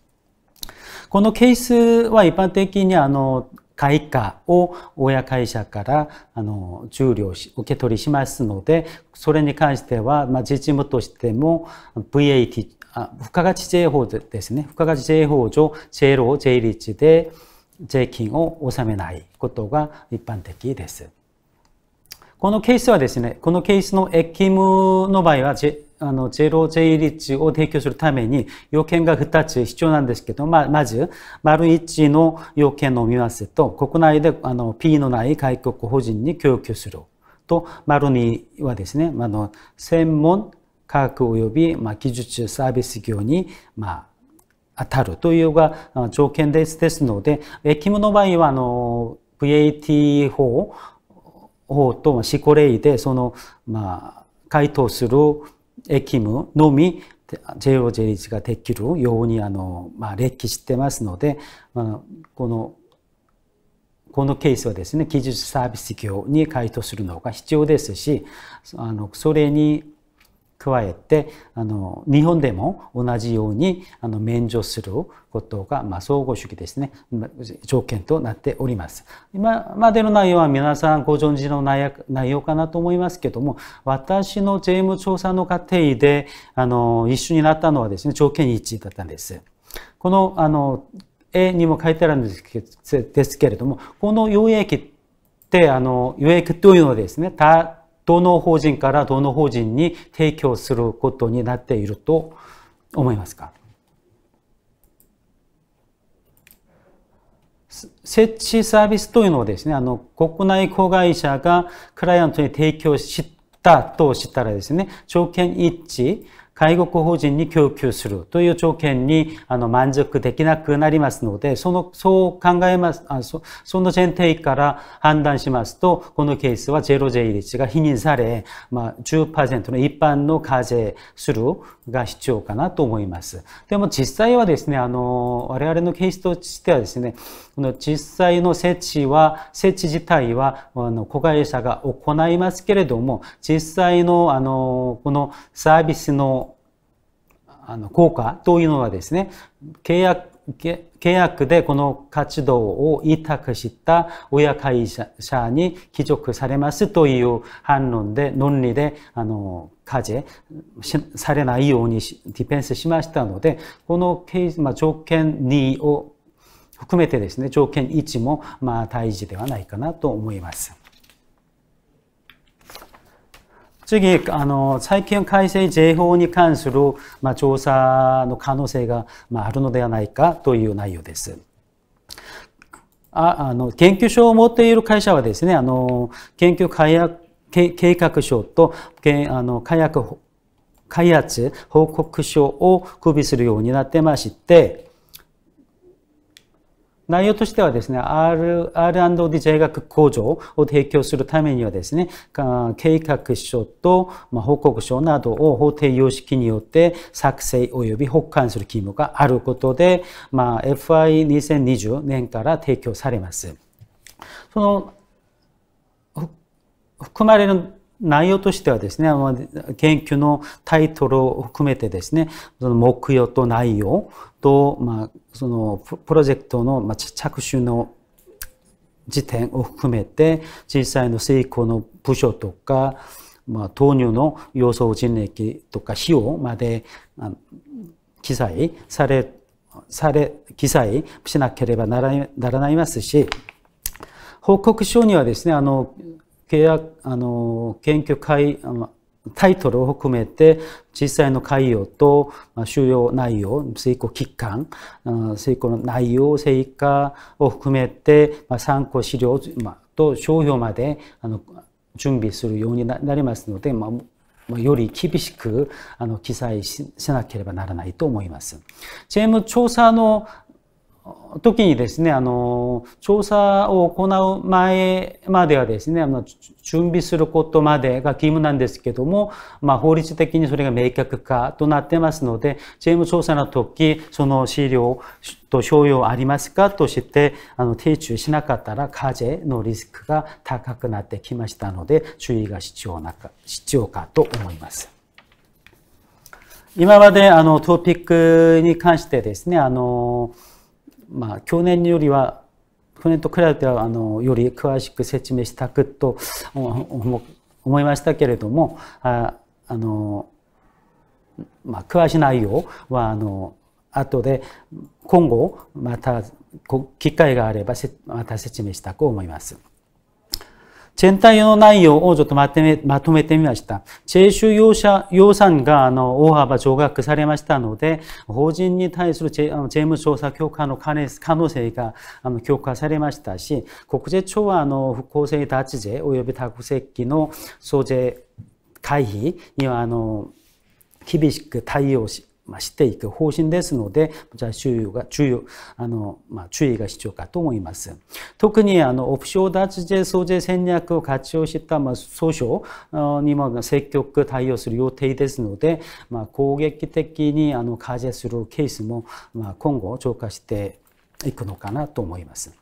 Speaker 6: このケースは一般的にあの会価を親会社からあの重量し受け取りしますのでそれに関しては、まあ、実務としても VAT あ付加価値税法ですね付加価値税法上税労税率で税金を納めないことが一般的です。このケースはですね、このケースの役務の場合は、あの、0J リッチを提供するために要件が2つ必要なんですけど、まあ、まず、丸1の要件の見合わせと、国内であの P のない外国法人に供給する。と、丸2はですね、あの、専門、科学及び、まあ、技術サービス業に、まあ、当たるというが条件ですですので、駅務の場合は、あの、VAT 法、法と施行例で、その、まあ、該当する役務のみ JOJ1 ができるようにあの、まあ、歴してますので、まあ、このこのケースはですね技術サービス業に該当するのが必要ですしあのそれに加えてあの日本でも同じようにあの免除することが、まあ、相互主義ですね条件となっております今までの内容は皆さんご存知の内容かなと思いますけども私の税務調査の過程であの一緒になったのはですね条件一致だったんですこのあの絵にも書いてあるんですけれどもこの要益ってあの要益というのはですねたどの法人からどの法人に提供することになっていると思いますか設置サービスというのはですね、あの、国内子会社がクライアントに提供したとしたらですね、条件一致、介護法人に供給するという条件にあの満足できなくなりますので、その、そう考えます、あそその前提から判断しますと、このケースは0税率が否認され、まあ、10%の一般の課税するが必要かなと思います。でも実際はですね、あの、我々のケースとしてはですね、この実際の設置は、設置自体は、あの、子会社が行いますけれども、実際の、あの、このサービスの、あの、効果というのはですね、契約、契約でこの活動を委託した親会社に帰属されますという反論で、論理で、あの、課税されないようにディフェンスしましたので、この、まあ、条件2を含めてですね、条件1も、まあ、大事ではないかなと思います。次、あの、債権改正税法に関する、まあ、調査の可能性が、まあ、あるのではないかという内容です。ああの、研究所を持っている会社はですね、あの、研究開発計画書と、あの、開発、開発報告書を区別するようになってまして、内容としてはですね、R&D 大学工場を提供するためにはですね、計画書と報告書などを法定様式によって作成及び保管する義務があることで、まあ、FI2020 年から提供されます。その含まれる内容としてはですね、研究のタイトルを含めてですね、その目標と内容と、まあ、そのプロジェクトの着手の時点を含めて、実際の成功の部署とか、まあ、投入の要素人力とか費用まで記載され、され、記載しなければなならい、ならないますし、報告書にはですね、あの、契約、あの、研究会、タイトルを含めて実際の概要と収容内容、成功期間、成功の内容、成果を含めて参考資料と商標まで準備するようになりますので、まより厳しく記載しなければならないと思います。税務調査の時にですねあの調査を行う前まではですねあの準備することまでが義務なんですけども、まあ、法律的にそれが明確化となってますので税務調査の時その資料と商用ありますかとしてあの提出しなかったら課税のリスクが高くなってきましたので注意が必要なか必要かと思います。今まであのトピックに関してですねあのまあ、去年よりは去年と比べてはあのより詳しく説明したくと思いましたけれどもああの、まあ、詳しい内容はあの後で今後また機会があればまた説明したく思います。全体の内容をちょっとまとめまとめてみました。税収要者予算があの大幅増額されましたので、法人に対する税務調査強化の可能性が強化されましたし、国税庁はあの復興税脱税及び多国籍の総税回避にはあの厳しく対応しましていく方針ですので、じゃあ注意が、注意、あの、まあ、注意が必要かと思います。特に、あの、オプション脱税増税戦略を活用した、まあ、総省にも積極対応する予定ですので、まあ、攻撃的に、あの、課税するケースも、まあ、今後、増加していくのかなと思います。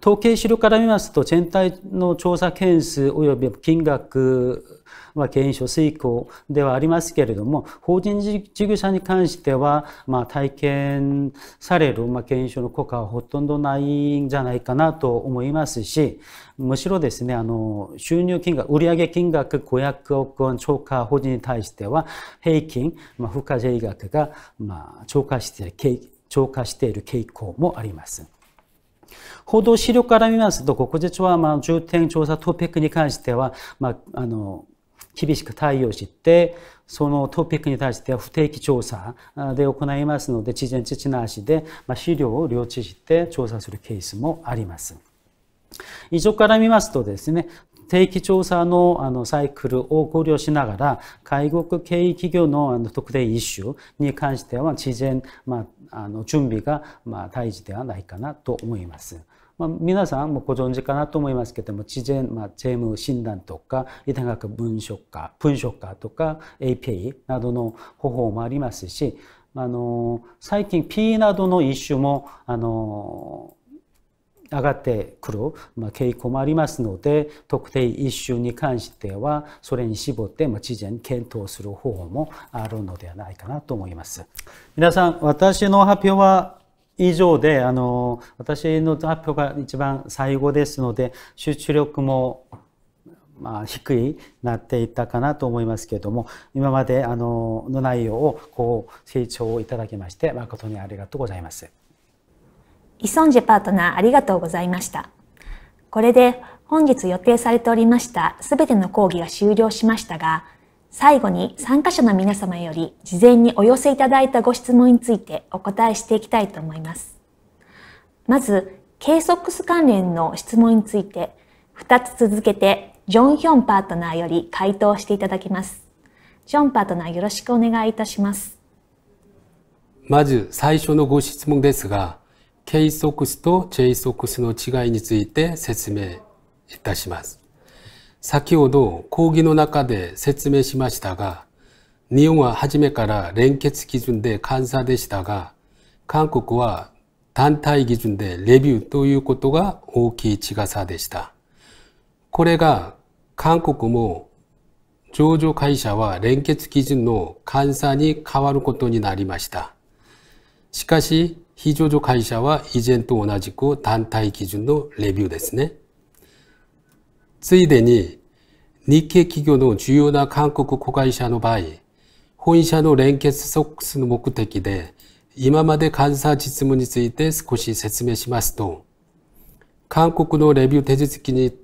Speaker 6: 統計資料から見ますと全体の調査件数及び金額は減少遂行ではありますけれども法人事業者に関しては、まあ、体験される、まあ、減少の効果はほとんどないんじゃないかなと思いますしむしろですねあの収入金額売上金額500億円超過法人に対しては平均、まあ、付加税額が、まあ、超過して超過している傾向もあります。報道資料から見ますと、国税庁はまあ重点調査トピックに関しては、まあ、あの、厳しく対応して、そのトピックに対しては不定期調査で行いますので、事前知知なしで、まあ、資料を領知して調査するケースもあります。以上から見ますとですね、定期調査のあのサイクルを考慮しながら、外国経営企業のあの特定イシューに関しては、事前、まあ、あの準備が、まあ、大事ではないかなと思います。まあ、皆さんもご存知かなと思いますけども事前、まあ、税務診断とか遺伝学文書化文書化とか APA などの方法もありますしあの最近 P などの一種もあの上がってくる、まあ、傾向もありますので特定一種に関してはそれに絞って、まあ、事前に検討する方法もあるのではないかなと思います。皆さん私の発表は以上であの私の発表が一番最後ですので集中力もまあ、低いなっていったかなと思いますけれども今まであのの内容をこう成長をいただきまして誠にありがとうございます。
Speaker 1: イソンジェパートナーありがとうございました。これで本日予定されておりましたすべての講義が終了しましたが最後に参加者の皆様より事前にお寄せいただいたご質問についてお答えしていきたいと思います。まず、KSOX 関連の質問について、2つ続けてジョン・ヒョンパートナーより回答していただきます。ジョンパートナーよろしくお願いいたします。
Speaker 3: まず最初のご質問ですが、KSOX と JSOX の違いについて説明いたします。先ほど講義の中で説明しましたが、日本は初めから連結基準で監査でしたが、韓国は単体基準でレビューということが大きい違さでした。これが韓国も上場会社は連結基準の監査に変わることになりました。しかし、非上場会社は以前と同じく単体基準のレビューですね。ついでに、日系企業の重要な韓国子会社の場合、本社の連結ソックスの目的で、今まで監査実務について少し説明しますと、韓国のレビュー手続きに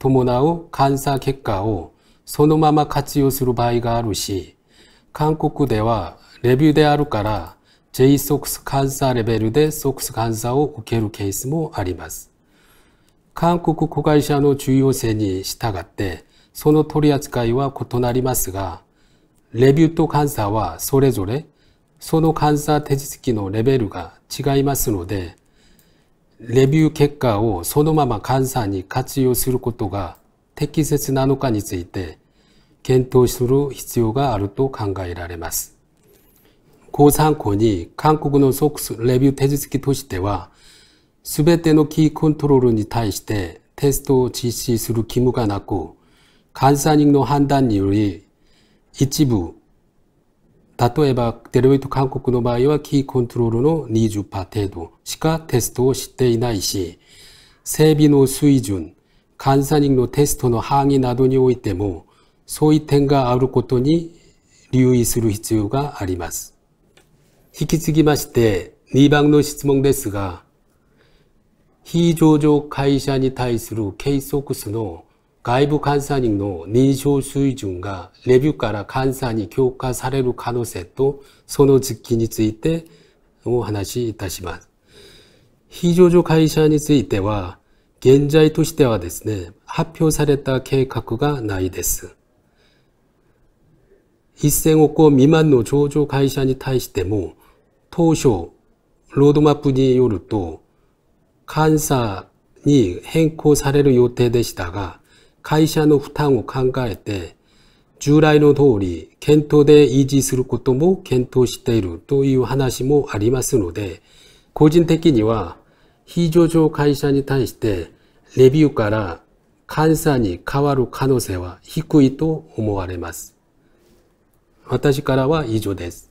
Speaker 3: 伴う監査結果をそのまま活用する場合があるし、韓国ではレビューであるから JSOX 監査レベルで SOX 監査を受けるケースもあります。韓国子会社の重要性に従って、その取り扱いは異なりますが、レビューと監査はそれぞれ、その監査手続きのレベルが違いますので、レビュー結果をそのまま監査に活用することが適切なのかについて、検討する必要があると考えられます。ご参考に韓国のソックスレビュー手続きとしては、全てのキーコントロールに対してテストを実施する義務がなく、監査人の判断により一部、例えばデロイト韓国の場合はキーコントロールの20%程度しかテストをしていないし、整備の水準、監査人のテストの範囲などにおいても、そういう点があることに留意する必要があります。引き継ぎまして、2番の質問ですが、非上場会社に対する KSOX の外部監査人の認証水準がレビューから監査に強化される可能性とその時期についてお話しいたします。非上場会社については現在としてはですね、発表された計画がないです。1000億個未満の上場会社に対しても当初ロードマップによると監査に変更される予定でしたが、会社の負担を考えて、従来の通り検討で維持することも検討しているという話もありますので、個人的には非上場会社に対してレビューから監査に変わる可能性は低いと思われます。私からは以上です。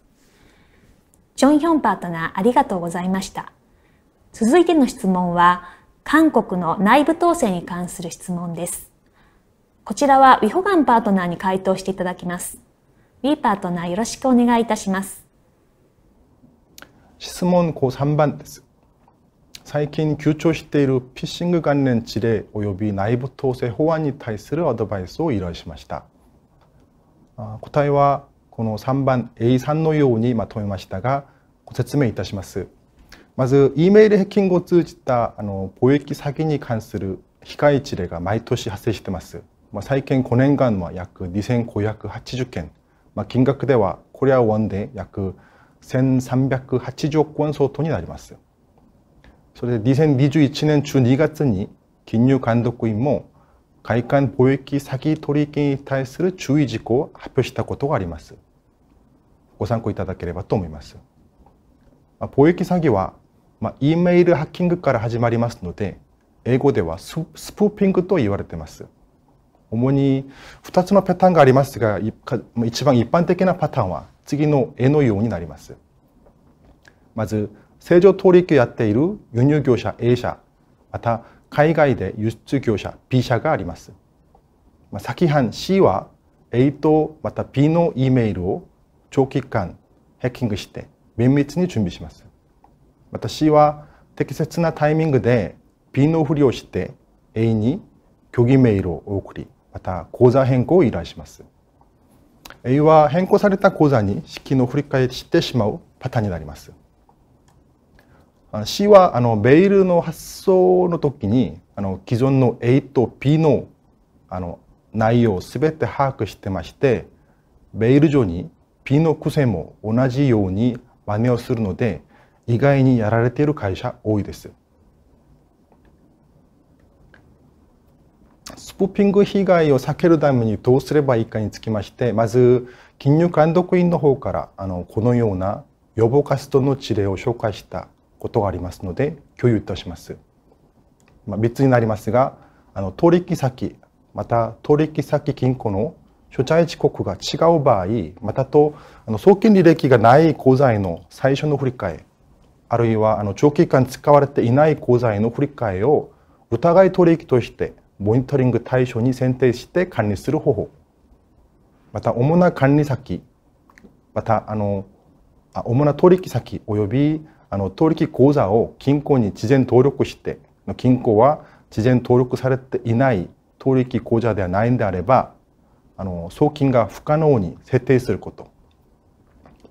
Speaker 1: ジョンヒョンパートナーありがとうございました。続いての質問は、韓国の内部統制に関する質問です。こちらは、ウィホガンパートナーに回答していただきます。ウィパートナーよろしくお願いいたします。
Speaker 4: 質問고3番です。最近急調しているフィッシング関連事例及び内部統制法案に対するアドバイスを依頼しました。答えはこの3番 A3 のようにまとめましたがご説明いたします。まず E メールヘッキングを通じたあの貿易詐欺に関する被害事例が毎年発生してます。まあ、最近5年間は約2580件、まあ、金額ではコリアワンで約1380億円相当になります。それで2021年中2月に金融監督員も外環貿易詐欺取引に対する注意事項を発表したことがあります。ご参考いただければと思います。貿易詐欺はまあ、E メールハッキングから始まりますので英語ではススプーピングと言われています主に2つのパターンがありますが一番一般的なパターンは次の絵のようになりますまず正常取引をやっている輸入業者 A 社また海外で輸出業者 B 社があります、まあ、先班 C は A とまた B の E メールを長期間ハッキングして綿密に準備します私は適切なタイミングでピンのふりをして永遠に虚偽メールを送りまた口座変更を依頼します A は変更された口座に資金振り返してしまうパターンになります C はあのメールの発送の時にあの既存の A と P のあの内容を全て把握してましてメール上に P の癖も同じように真似をするので意外にやられている会社多いです。スプピング被害を避けるためにどうすればいいかにつきましてまず金融監督員の方からあのこのような予防活動の事例を紹介したことがありますので共有いたします。まあ、つになりますがあの取引先また取引先金庫の所在地国が違う場合またとあの送金履歴がない口座への最初の振り替えあるいはあの長期間使われていない口座への振り替えを疑い取引としてモニタリング対象に選定して管理する方法また主な管理先またあのあ主な取引先及びあの取引口座を金庫に事前登録して金庫は事前登録されていない取引口座ではないんであればあの送金が不可能に設定すること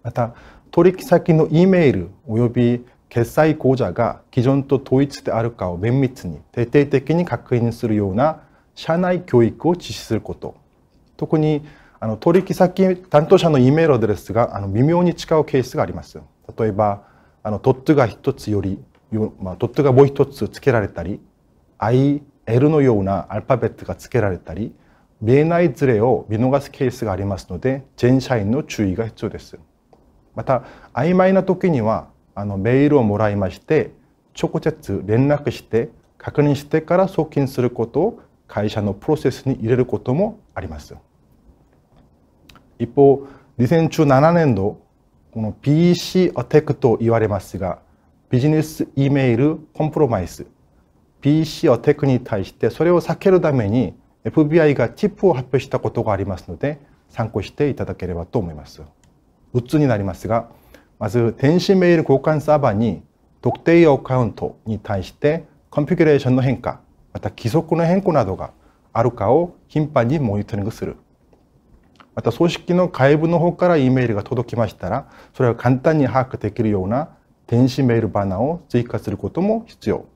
Speaker 4: また取引先の E メール及び決済口座が基準と統一であるかを綿密に徹底的に確認するような社内教育を実施すること特にあの取引先担当者の E メールアドレスがあの微妙に違うケースがあります例えばあのトットが1つより、まあ、トットがもう1つ付けられたり IL のようなアルファベットが付けられたり見えないズレを見逃すケースがありますので全社員の注意が必要です。また曖昧な時にはあのメールをもらいまして直接連絡して確認してから送金することを会社のプロセスに入れることもあります。一方2017年度この PEC アテックと言われますがビジネス E メールコンプロマイス PEC アテックに対してそれを避けるために FBI がチップを発表したことがありますので参考していただければと思います。6つになりますがまず電子メール交換サーバーに特定アカウントに対してコンフィギュレーションの変化また規則の変更などがあるかを頻繁にモニタリングするまた組織の外部の方から E メールが届きましたらそれを簡単に把握できるような電子メールバナーを追加することも必要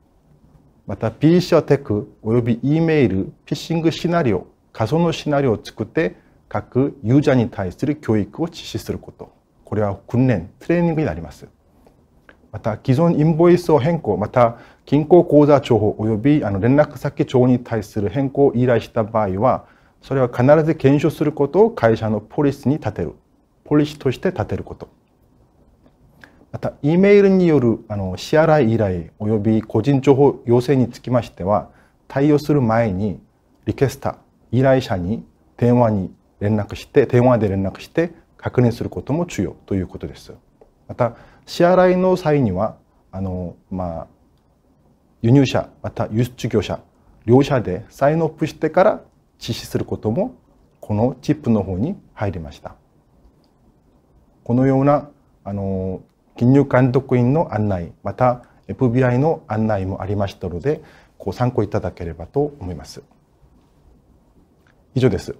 Speaker 4: また p c アテックおよび E メールフィッシングシナリオ仮想のシナリオを作って各ユーザーに対する教育を実施することこれは訓練トレーニングになりますまた既存インボイスを変更また銀行口座情報及びあの連絡先帳に対する変更を依頼した場合はそれは必ず検証することを会社のポリスに立てるポリシとして立てることまた E メールによるあの支払い依頼及び個人情報要請につきましては対応する前にリクエスタ依頼者に電話に連絡して電話で連絡して確認することも重要ということです。また支払いの際にはあの、まあ、輸入者また輸出業者両者でサインアップしてから実施することもこのチップの方に入りました。このようなあの金融監督員の案内また FBI の案内もありましたのでご参考いただければと思います。以上です。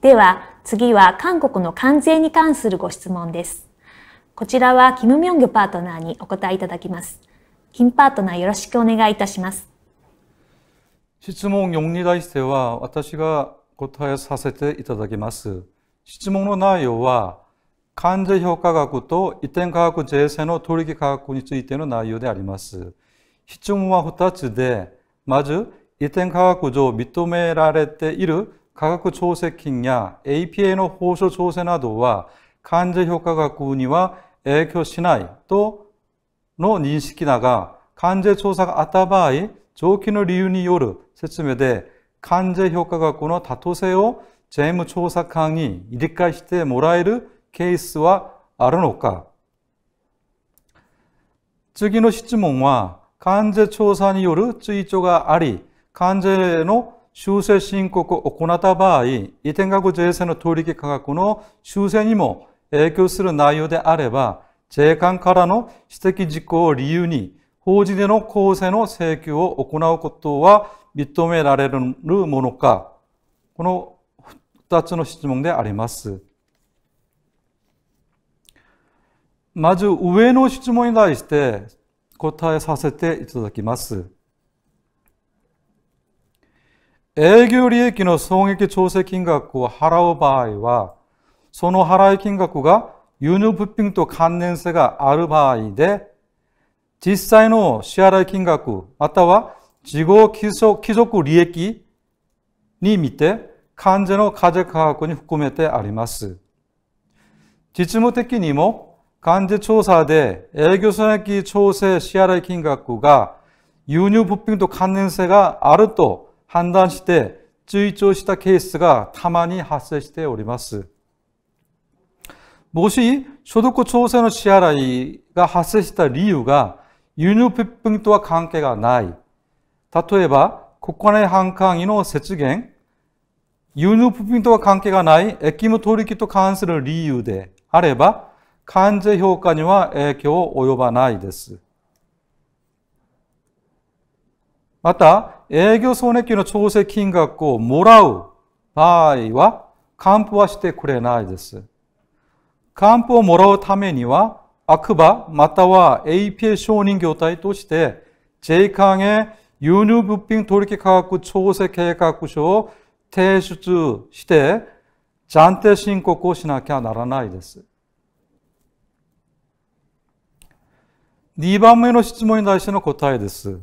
Speaker 1: では、次は韓国の関税に関するご質問です。こちらは、キム・ミョンギョパートナーにお答えいただきます。キムパートナーよろしくお願いいたします。
Speaker 5: 質問용に対しては、私が答えさせていただきます。質問の内容は、関税評価額と移転価格税制の取引価格についての内容であります。質問は2つで、まず、移転価格上認められている価格調整金や APA の報酬調整などは関税評価額には影響しないとの認識だが、関税調査があった場合、上記の理由による説明で関税評価額の多当性を税務調査官に理解してもらえるケースはあるのか次の質問は、関税調査による追徴があり、関税の修正申告を行った場合、移転額税制の取引価格の修正にも影響する内容であれば、税関からの指摘事項を理由に、法人での公正の請求を行うことは認められるものか、この2つの質問であります。まず上の質問に対して答えさせていただきます。営業利益の損益調整金額を払う場合は、その払い金額が輸入物品と関連性がある場合で、実際の支払い金額、または事後帰属利益に見て、関税の課税価格に含めてあります。実務的にも、関税調査で営業損益調整支払い金額が輸入物品と関連性があると判断して追徴したケースがたまに発生しております。もし所得調整の支払いが発生した理由が輸入物品とは関係がない。例えば、国内反管費の節減、輸入物品とは関係がない駅務取引と関する理由であれば、関税評価には影響を及ばないです。また、営業損益の調整金額をもらう場合は、還付はしてくれないです。還付をもらうためには、悪馬または APA 承認業態として、j 関へ輸入物品取引価格調整計画書を提出して、暫定申告をしなきゃならないです。2番目の質問に対しての答えです。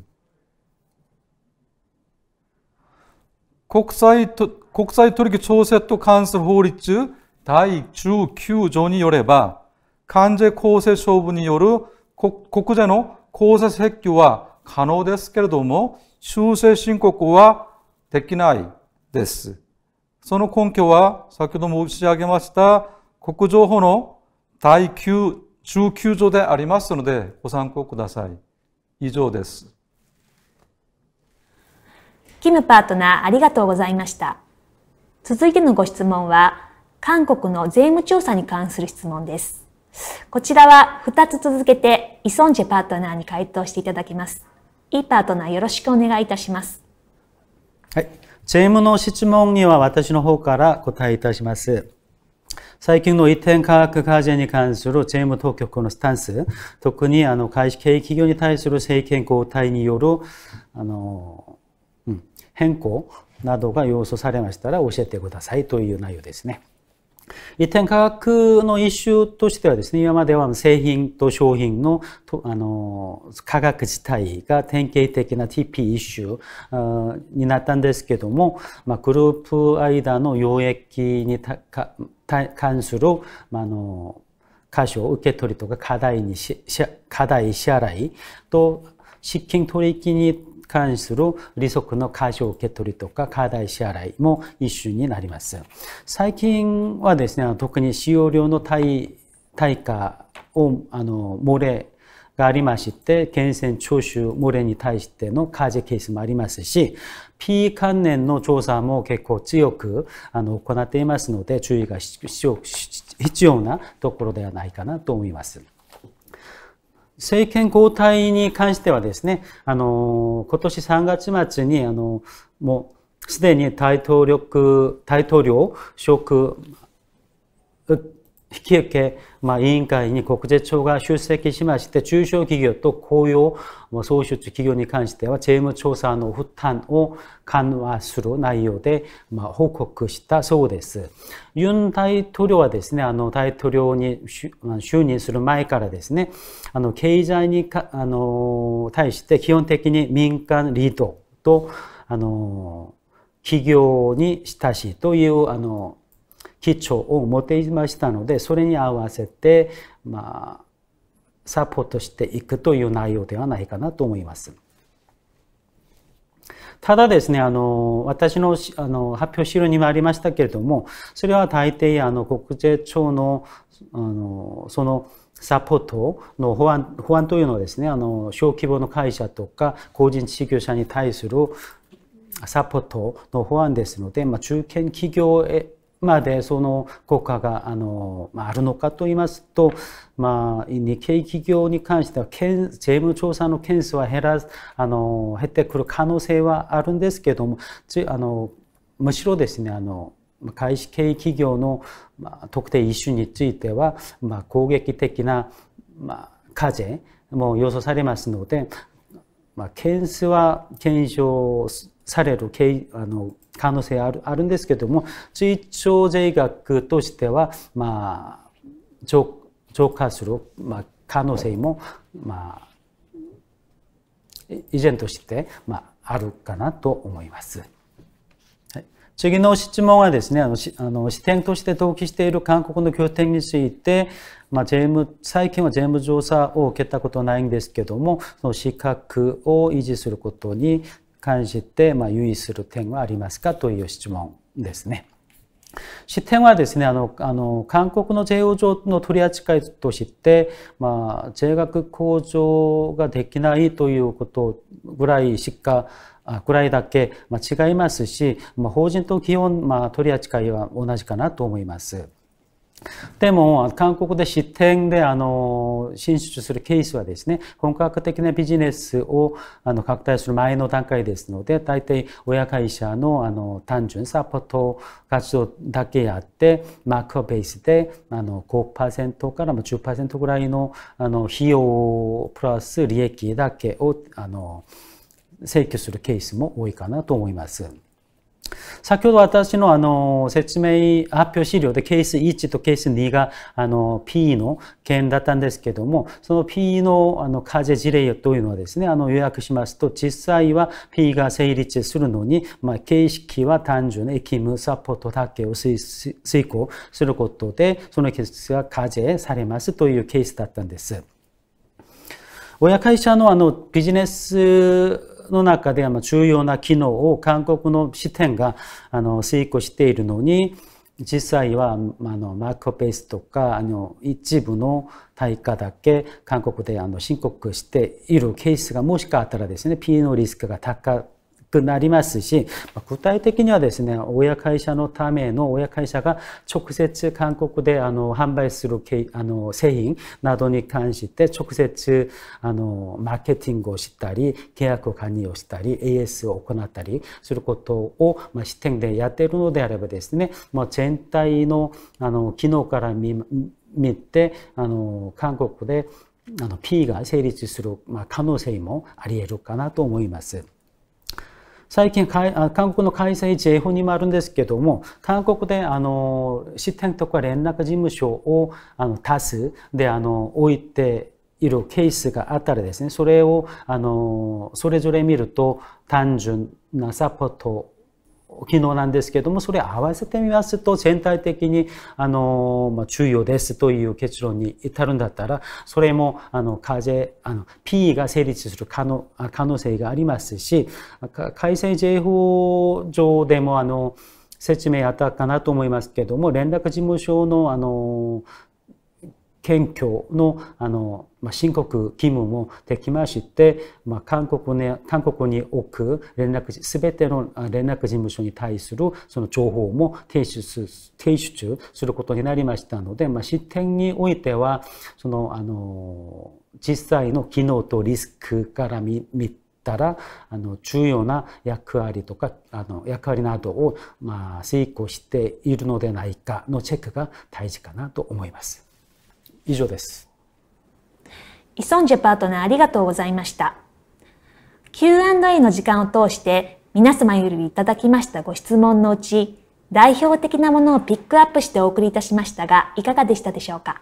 Speaker 5: 国際取引調整と関する法律第19条によれば、関税公正勝負による国税の公正撤去は可能ですけれども、修正申告はできないです。その根拠は、先ほど申し上げました、国情法の第9、19条でありますので、ご参考ください。以上です。
Speaker 1: キムパートナーありがとうございました。続いてのご質問は、韓国の税務調査に関する質問です。こちらは2つ続けて、イソンジェパートナーに回答していただきます。イパートナーよろしくお願いいたします。
Speaker 6: はい。税務の質問には私の方から答えいたします。最近の移転価格課税に関する税務当局のスタンス、特にあの外資系企業に対する政権交代によるあの変更などが要素されましたら教えてくださいという内容ですね。一転価格の一種としてはですね、今までは製品と商品のあの価格自体が典型的な TP 一種になったんですけども、まあ、グループ間の溶液に関する、まあ、の箇所受け取りとか課題に課題支払いと資金取引に関する利息の解消受け取りとか課題支払いも一種になります。最近はですね、特に使用量の対対価をあの漏れがありまして、源泉徴収漏れに対しての課税ケースもありますし、P 関連の調査も結構強くあの行っていますので、注意が必要なところではないかなと思います。政権交代に関してはですね、あの、今年3月末に、あの、もう、すでに大統領、大統領職、引き受け、まあ、委員会に国税庁が出席しまして、中小企業と雇用、創出企業に関しては、税務調査の負担を緩和する内容で、まあ、報告したそうです。ユン大統領はですね、あの、大統領に就任する前からですね、あの、経済にか、あの、対して基本的に民間リードと、あの、企業に親しいという、あの、基調を持っていましたのでそれに合わせて、まあ、サポートしていくという内容ではないかなと思います。ただですね、あの、私のあの発表資料にもありましたけれども、それは大抵、あの、国税庁の、あの、その、サポートの法案、法案というのはですね、あの、小規模の会社とか、個人事業者に対するサポートの法案ですので、まあ、中堅企業までその効果があの、まあ、るのかと言いますと、まあ、日系企業に関しては税務調査の件数は減らあの減ってくる可能性はあるんですけどもあのむしろですねあの外資系企業の特定一種については、まあ、攻撃的な、まあ、課税も予想されますので、まあ、件数は検証されるあの可能性あるあるんですけども追徴税額としては、まあ、浄化する、まあ、可能性も、まあ、依然として、まあ、あるかなと思います。はい、次の質問はですね、あのあの視点として登記している韓国の拠点について、まあ、税務最近は税務調査を受けたことないんですけども、その資格を維持することに関して、まあ、留意する点はありますかという質問ですね。視点はですねあのあの韓国の税法上の取り扱いとして、まあ、税額控除ができないということぐらいしかぐらいだけ違いますし、まあ、法人と基本、まあ、取り扱いは同じかなと思います。でも韓国で支店であの進出するケースはですね本格的なビジネスをあの拡大する前の段階ですので大体親会社のあの単純サポート活動だけやってマークベースであの5%から10%ぐらいのあの費用プラス利益だけをあの請求するケースも多いかなと思います。先ほど私のあの説明発表資料でケース1とケース2があの P の件だったんですけども、その P のあの課税事例というのはですね、あの予約しますと、実際は P が成立するのに、まあ、形式は単純に勤務サポートだけを遂行することで、そのケースが課税されますというケースだったんです。親会社のあのビジネスの中で重要な機能を韓国の視点があの遂行しているのに実際はあのマークベースとかあの一部の対価だけ韓国であの申告しているケースがもしかしたらですね P のリスクが高くなりますし、具体的にはですね、親会社のための親会社が直接韓国であの販売するあの製品などに関して直接あのマーケティングをしたり、契約管理をしたり、AS を行ったりすることを、まあ、視点でやっているのであればですね、まあ、全体のあの機能から見見てあの韓国であの P が成立する、ま可能性もありえるかなと思います。最近韓国の開催地 F にもあるんですけども韓国であの支店とか連絡事務所をあの多数であの置いているケースがあったらですねそれをあのそれぞれ見ると単純なサポート機能なんですけども、それ合わせてみますと、全体的に、あの、まあ、重要ですという結論に至るんだったら、それも、あの、風、あの、P が成立する可能、可能性がありますし、改正税法上でも、あの、説明あったかなと思いますけども、連絡事務所の、あの、謙虚のあの、まあ、申告義務もできまして、まあ、韓国に韓国に置く連絡全ての連絡事務所に対するその情報も提出提出することになりましたので、まあ、視点においてはそのあの実際の機能とリスクから見見たらあの重要な役割とかあの役割などを、まあ、成功しているのでないかのチェックが大事かなと思います。以上です。
Speaker 1: イソンジェパートナーありがとうございました。Q&A の時間を通して皆様よりいただきましたご質問のうち代表的なものをピックアップしてお送りいたしましたがいかがでしたでしょうか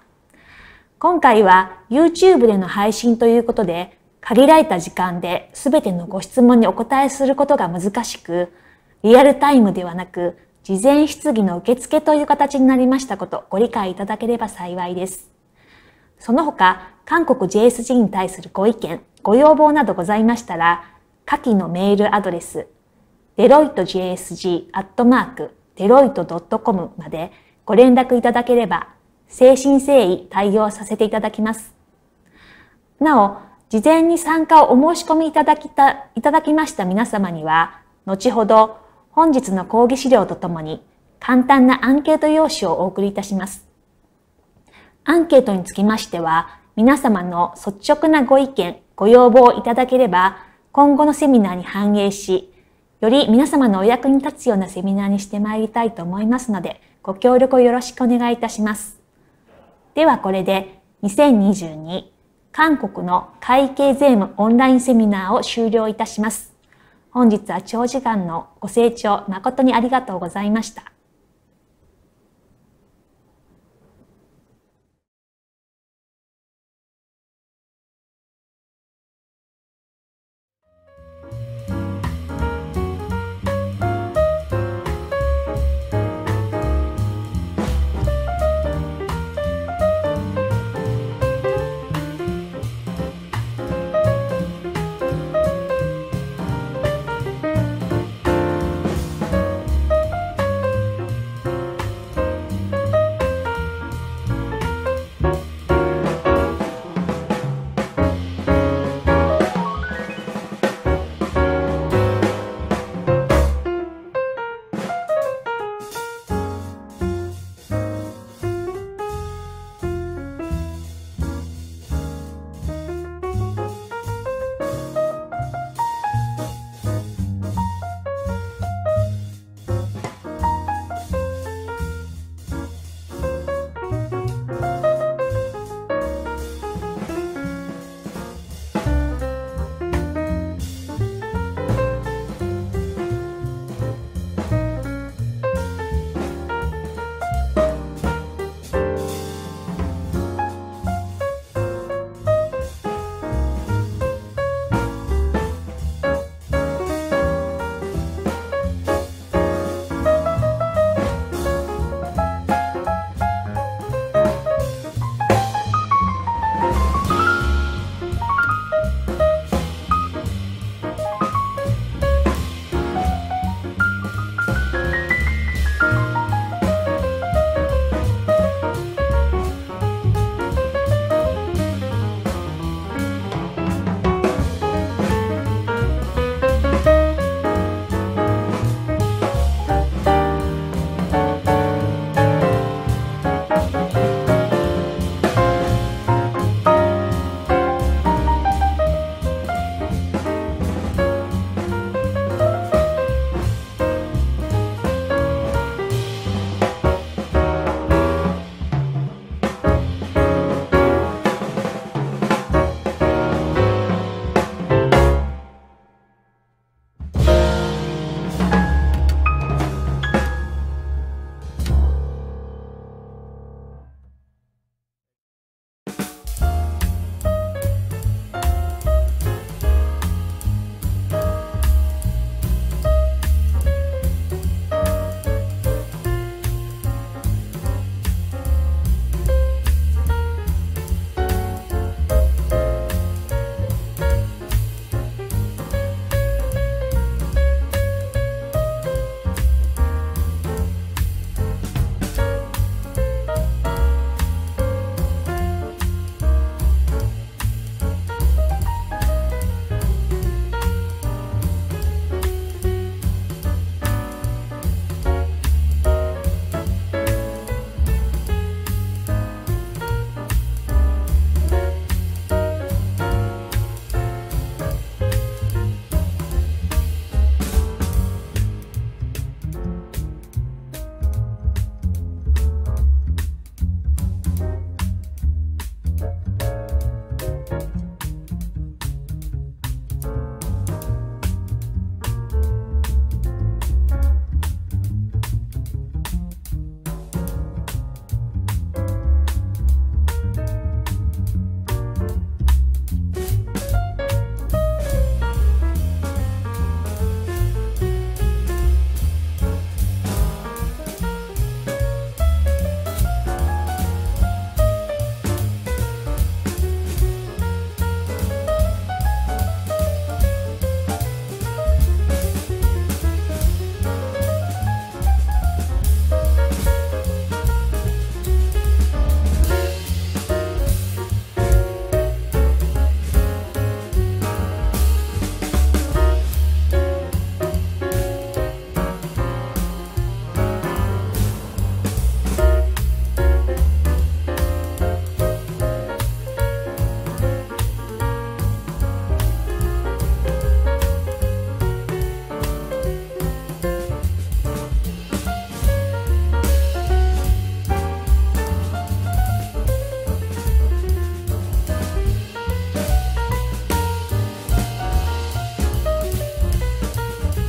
Speaker 1: 今回は YouTube での配信ということで限られた時間で全てのご質問にお答えすることが難しくリアルタイムではなく事前質疑の受付という形になりましたことご理解いただければ幸いです。その他、韓国 JSG に対するご意見、ご要望などございましたら、下記のメールアドレス、デロイト JSG アットマーク、デロイト .com までご連絡いただければ、誠心誠意対応させていただきます。なお、事前に参加をお申し込みいただきた、いただきました皆様には、後ほど本日の講義資料とともに簡単なアンケート用紙をお送りいたします。アンケートにつきましては、皆様の率直なご意見、ご要望をいただければ、今後のセミナーに反映し、より皆様のお役に立つようなセミナーにしてまいりたいと思いますので、ご協力をよろしくお願いいたします。ではこれで2022韓国の会計税務オンラインセミナーを終了いたします。本日は長時間のご清聴誠にありがとうございました。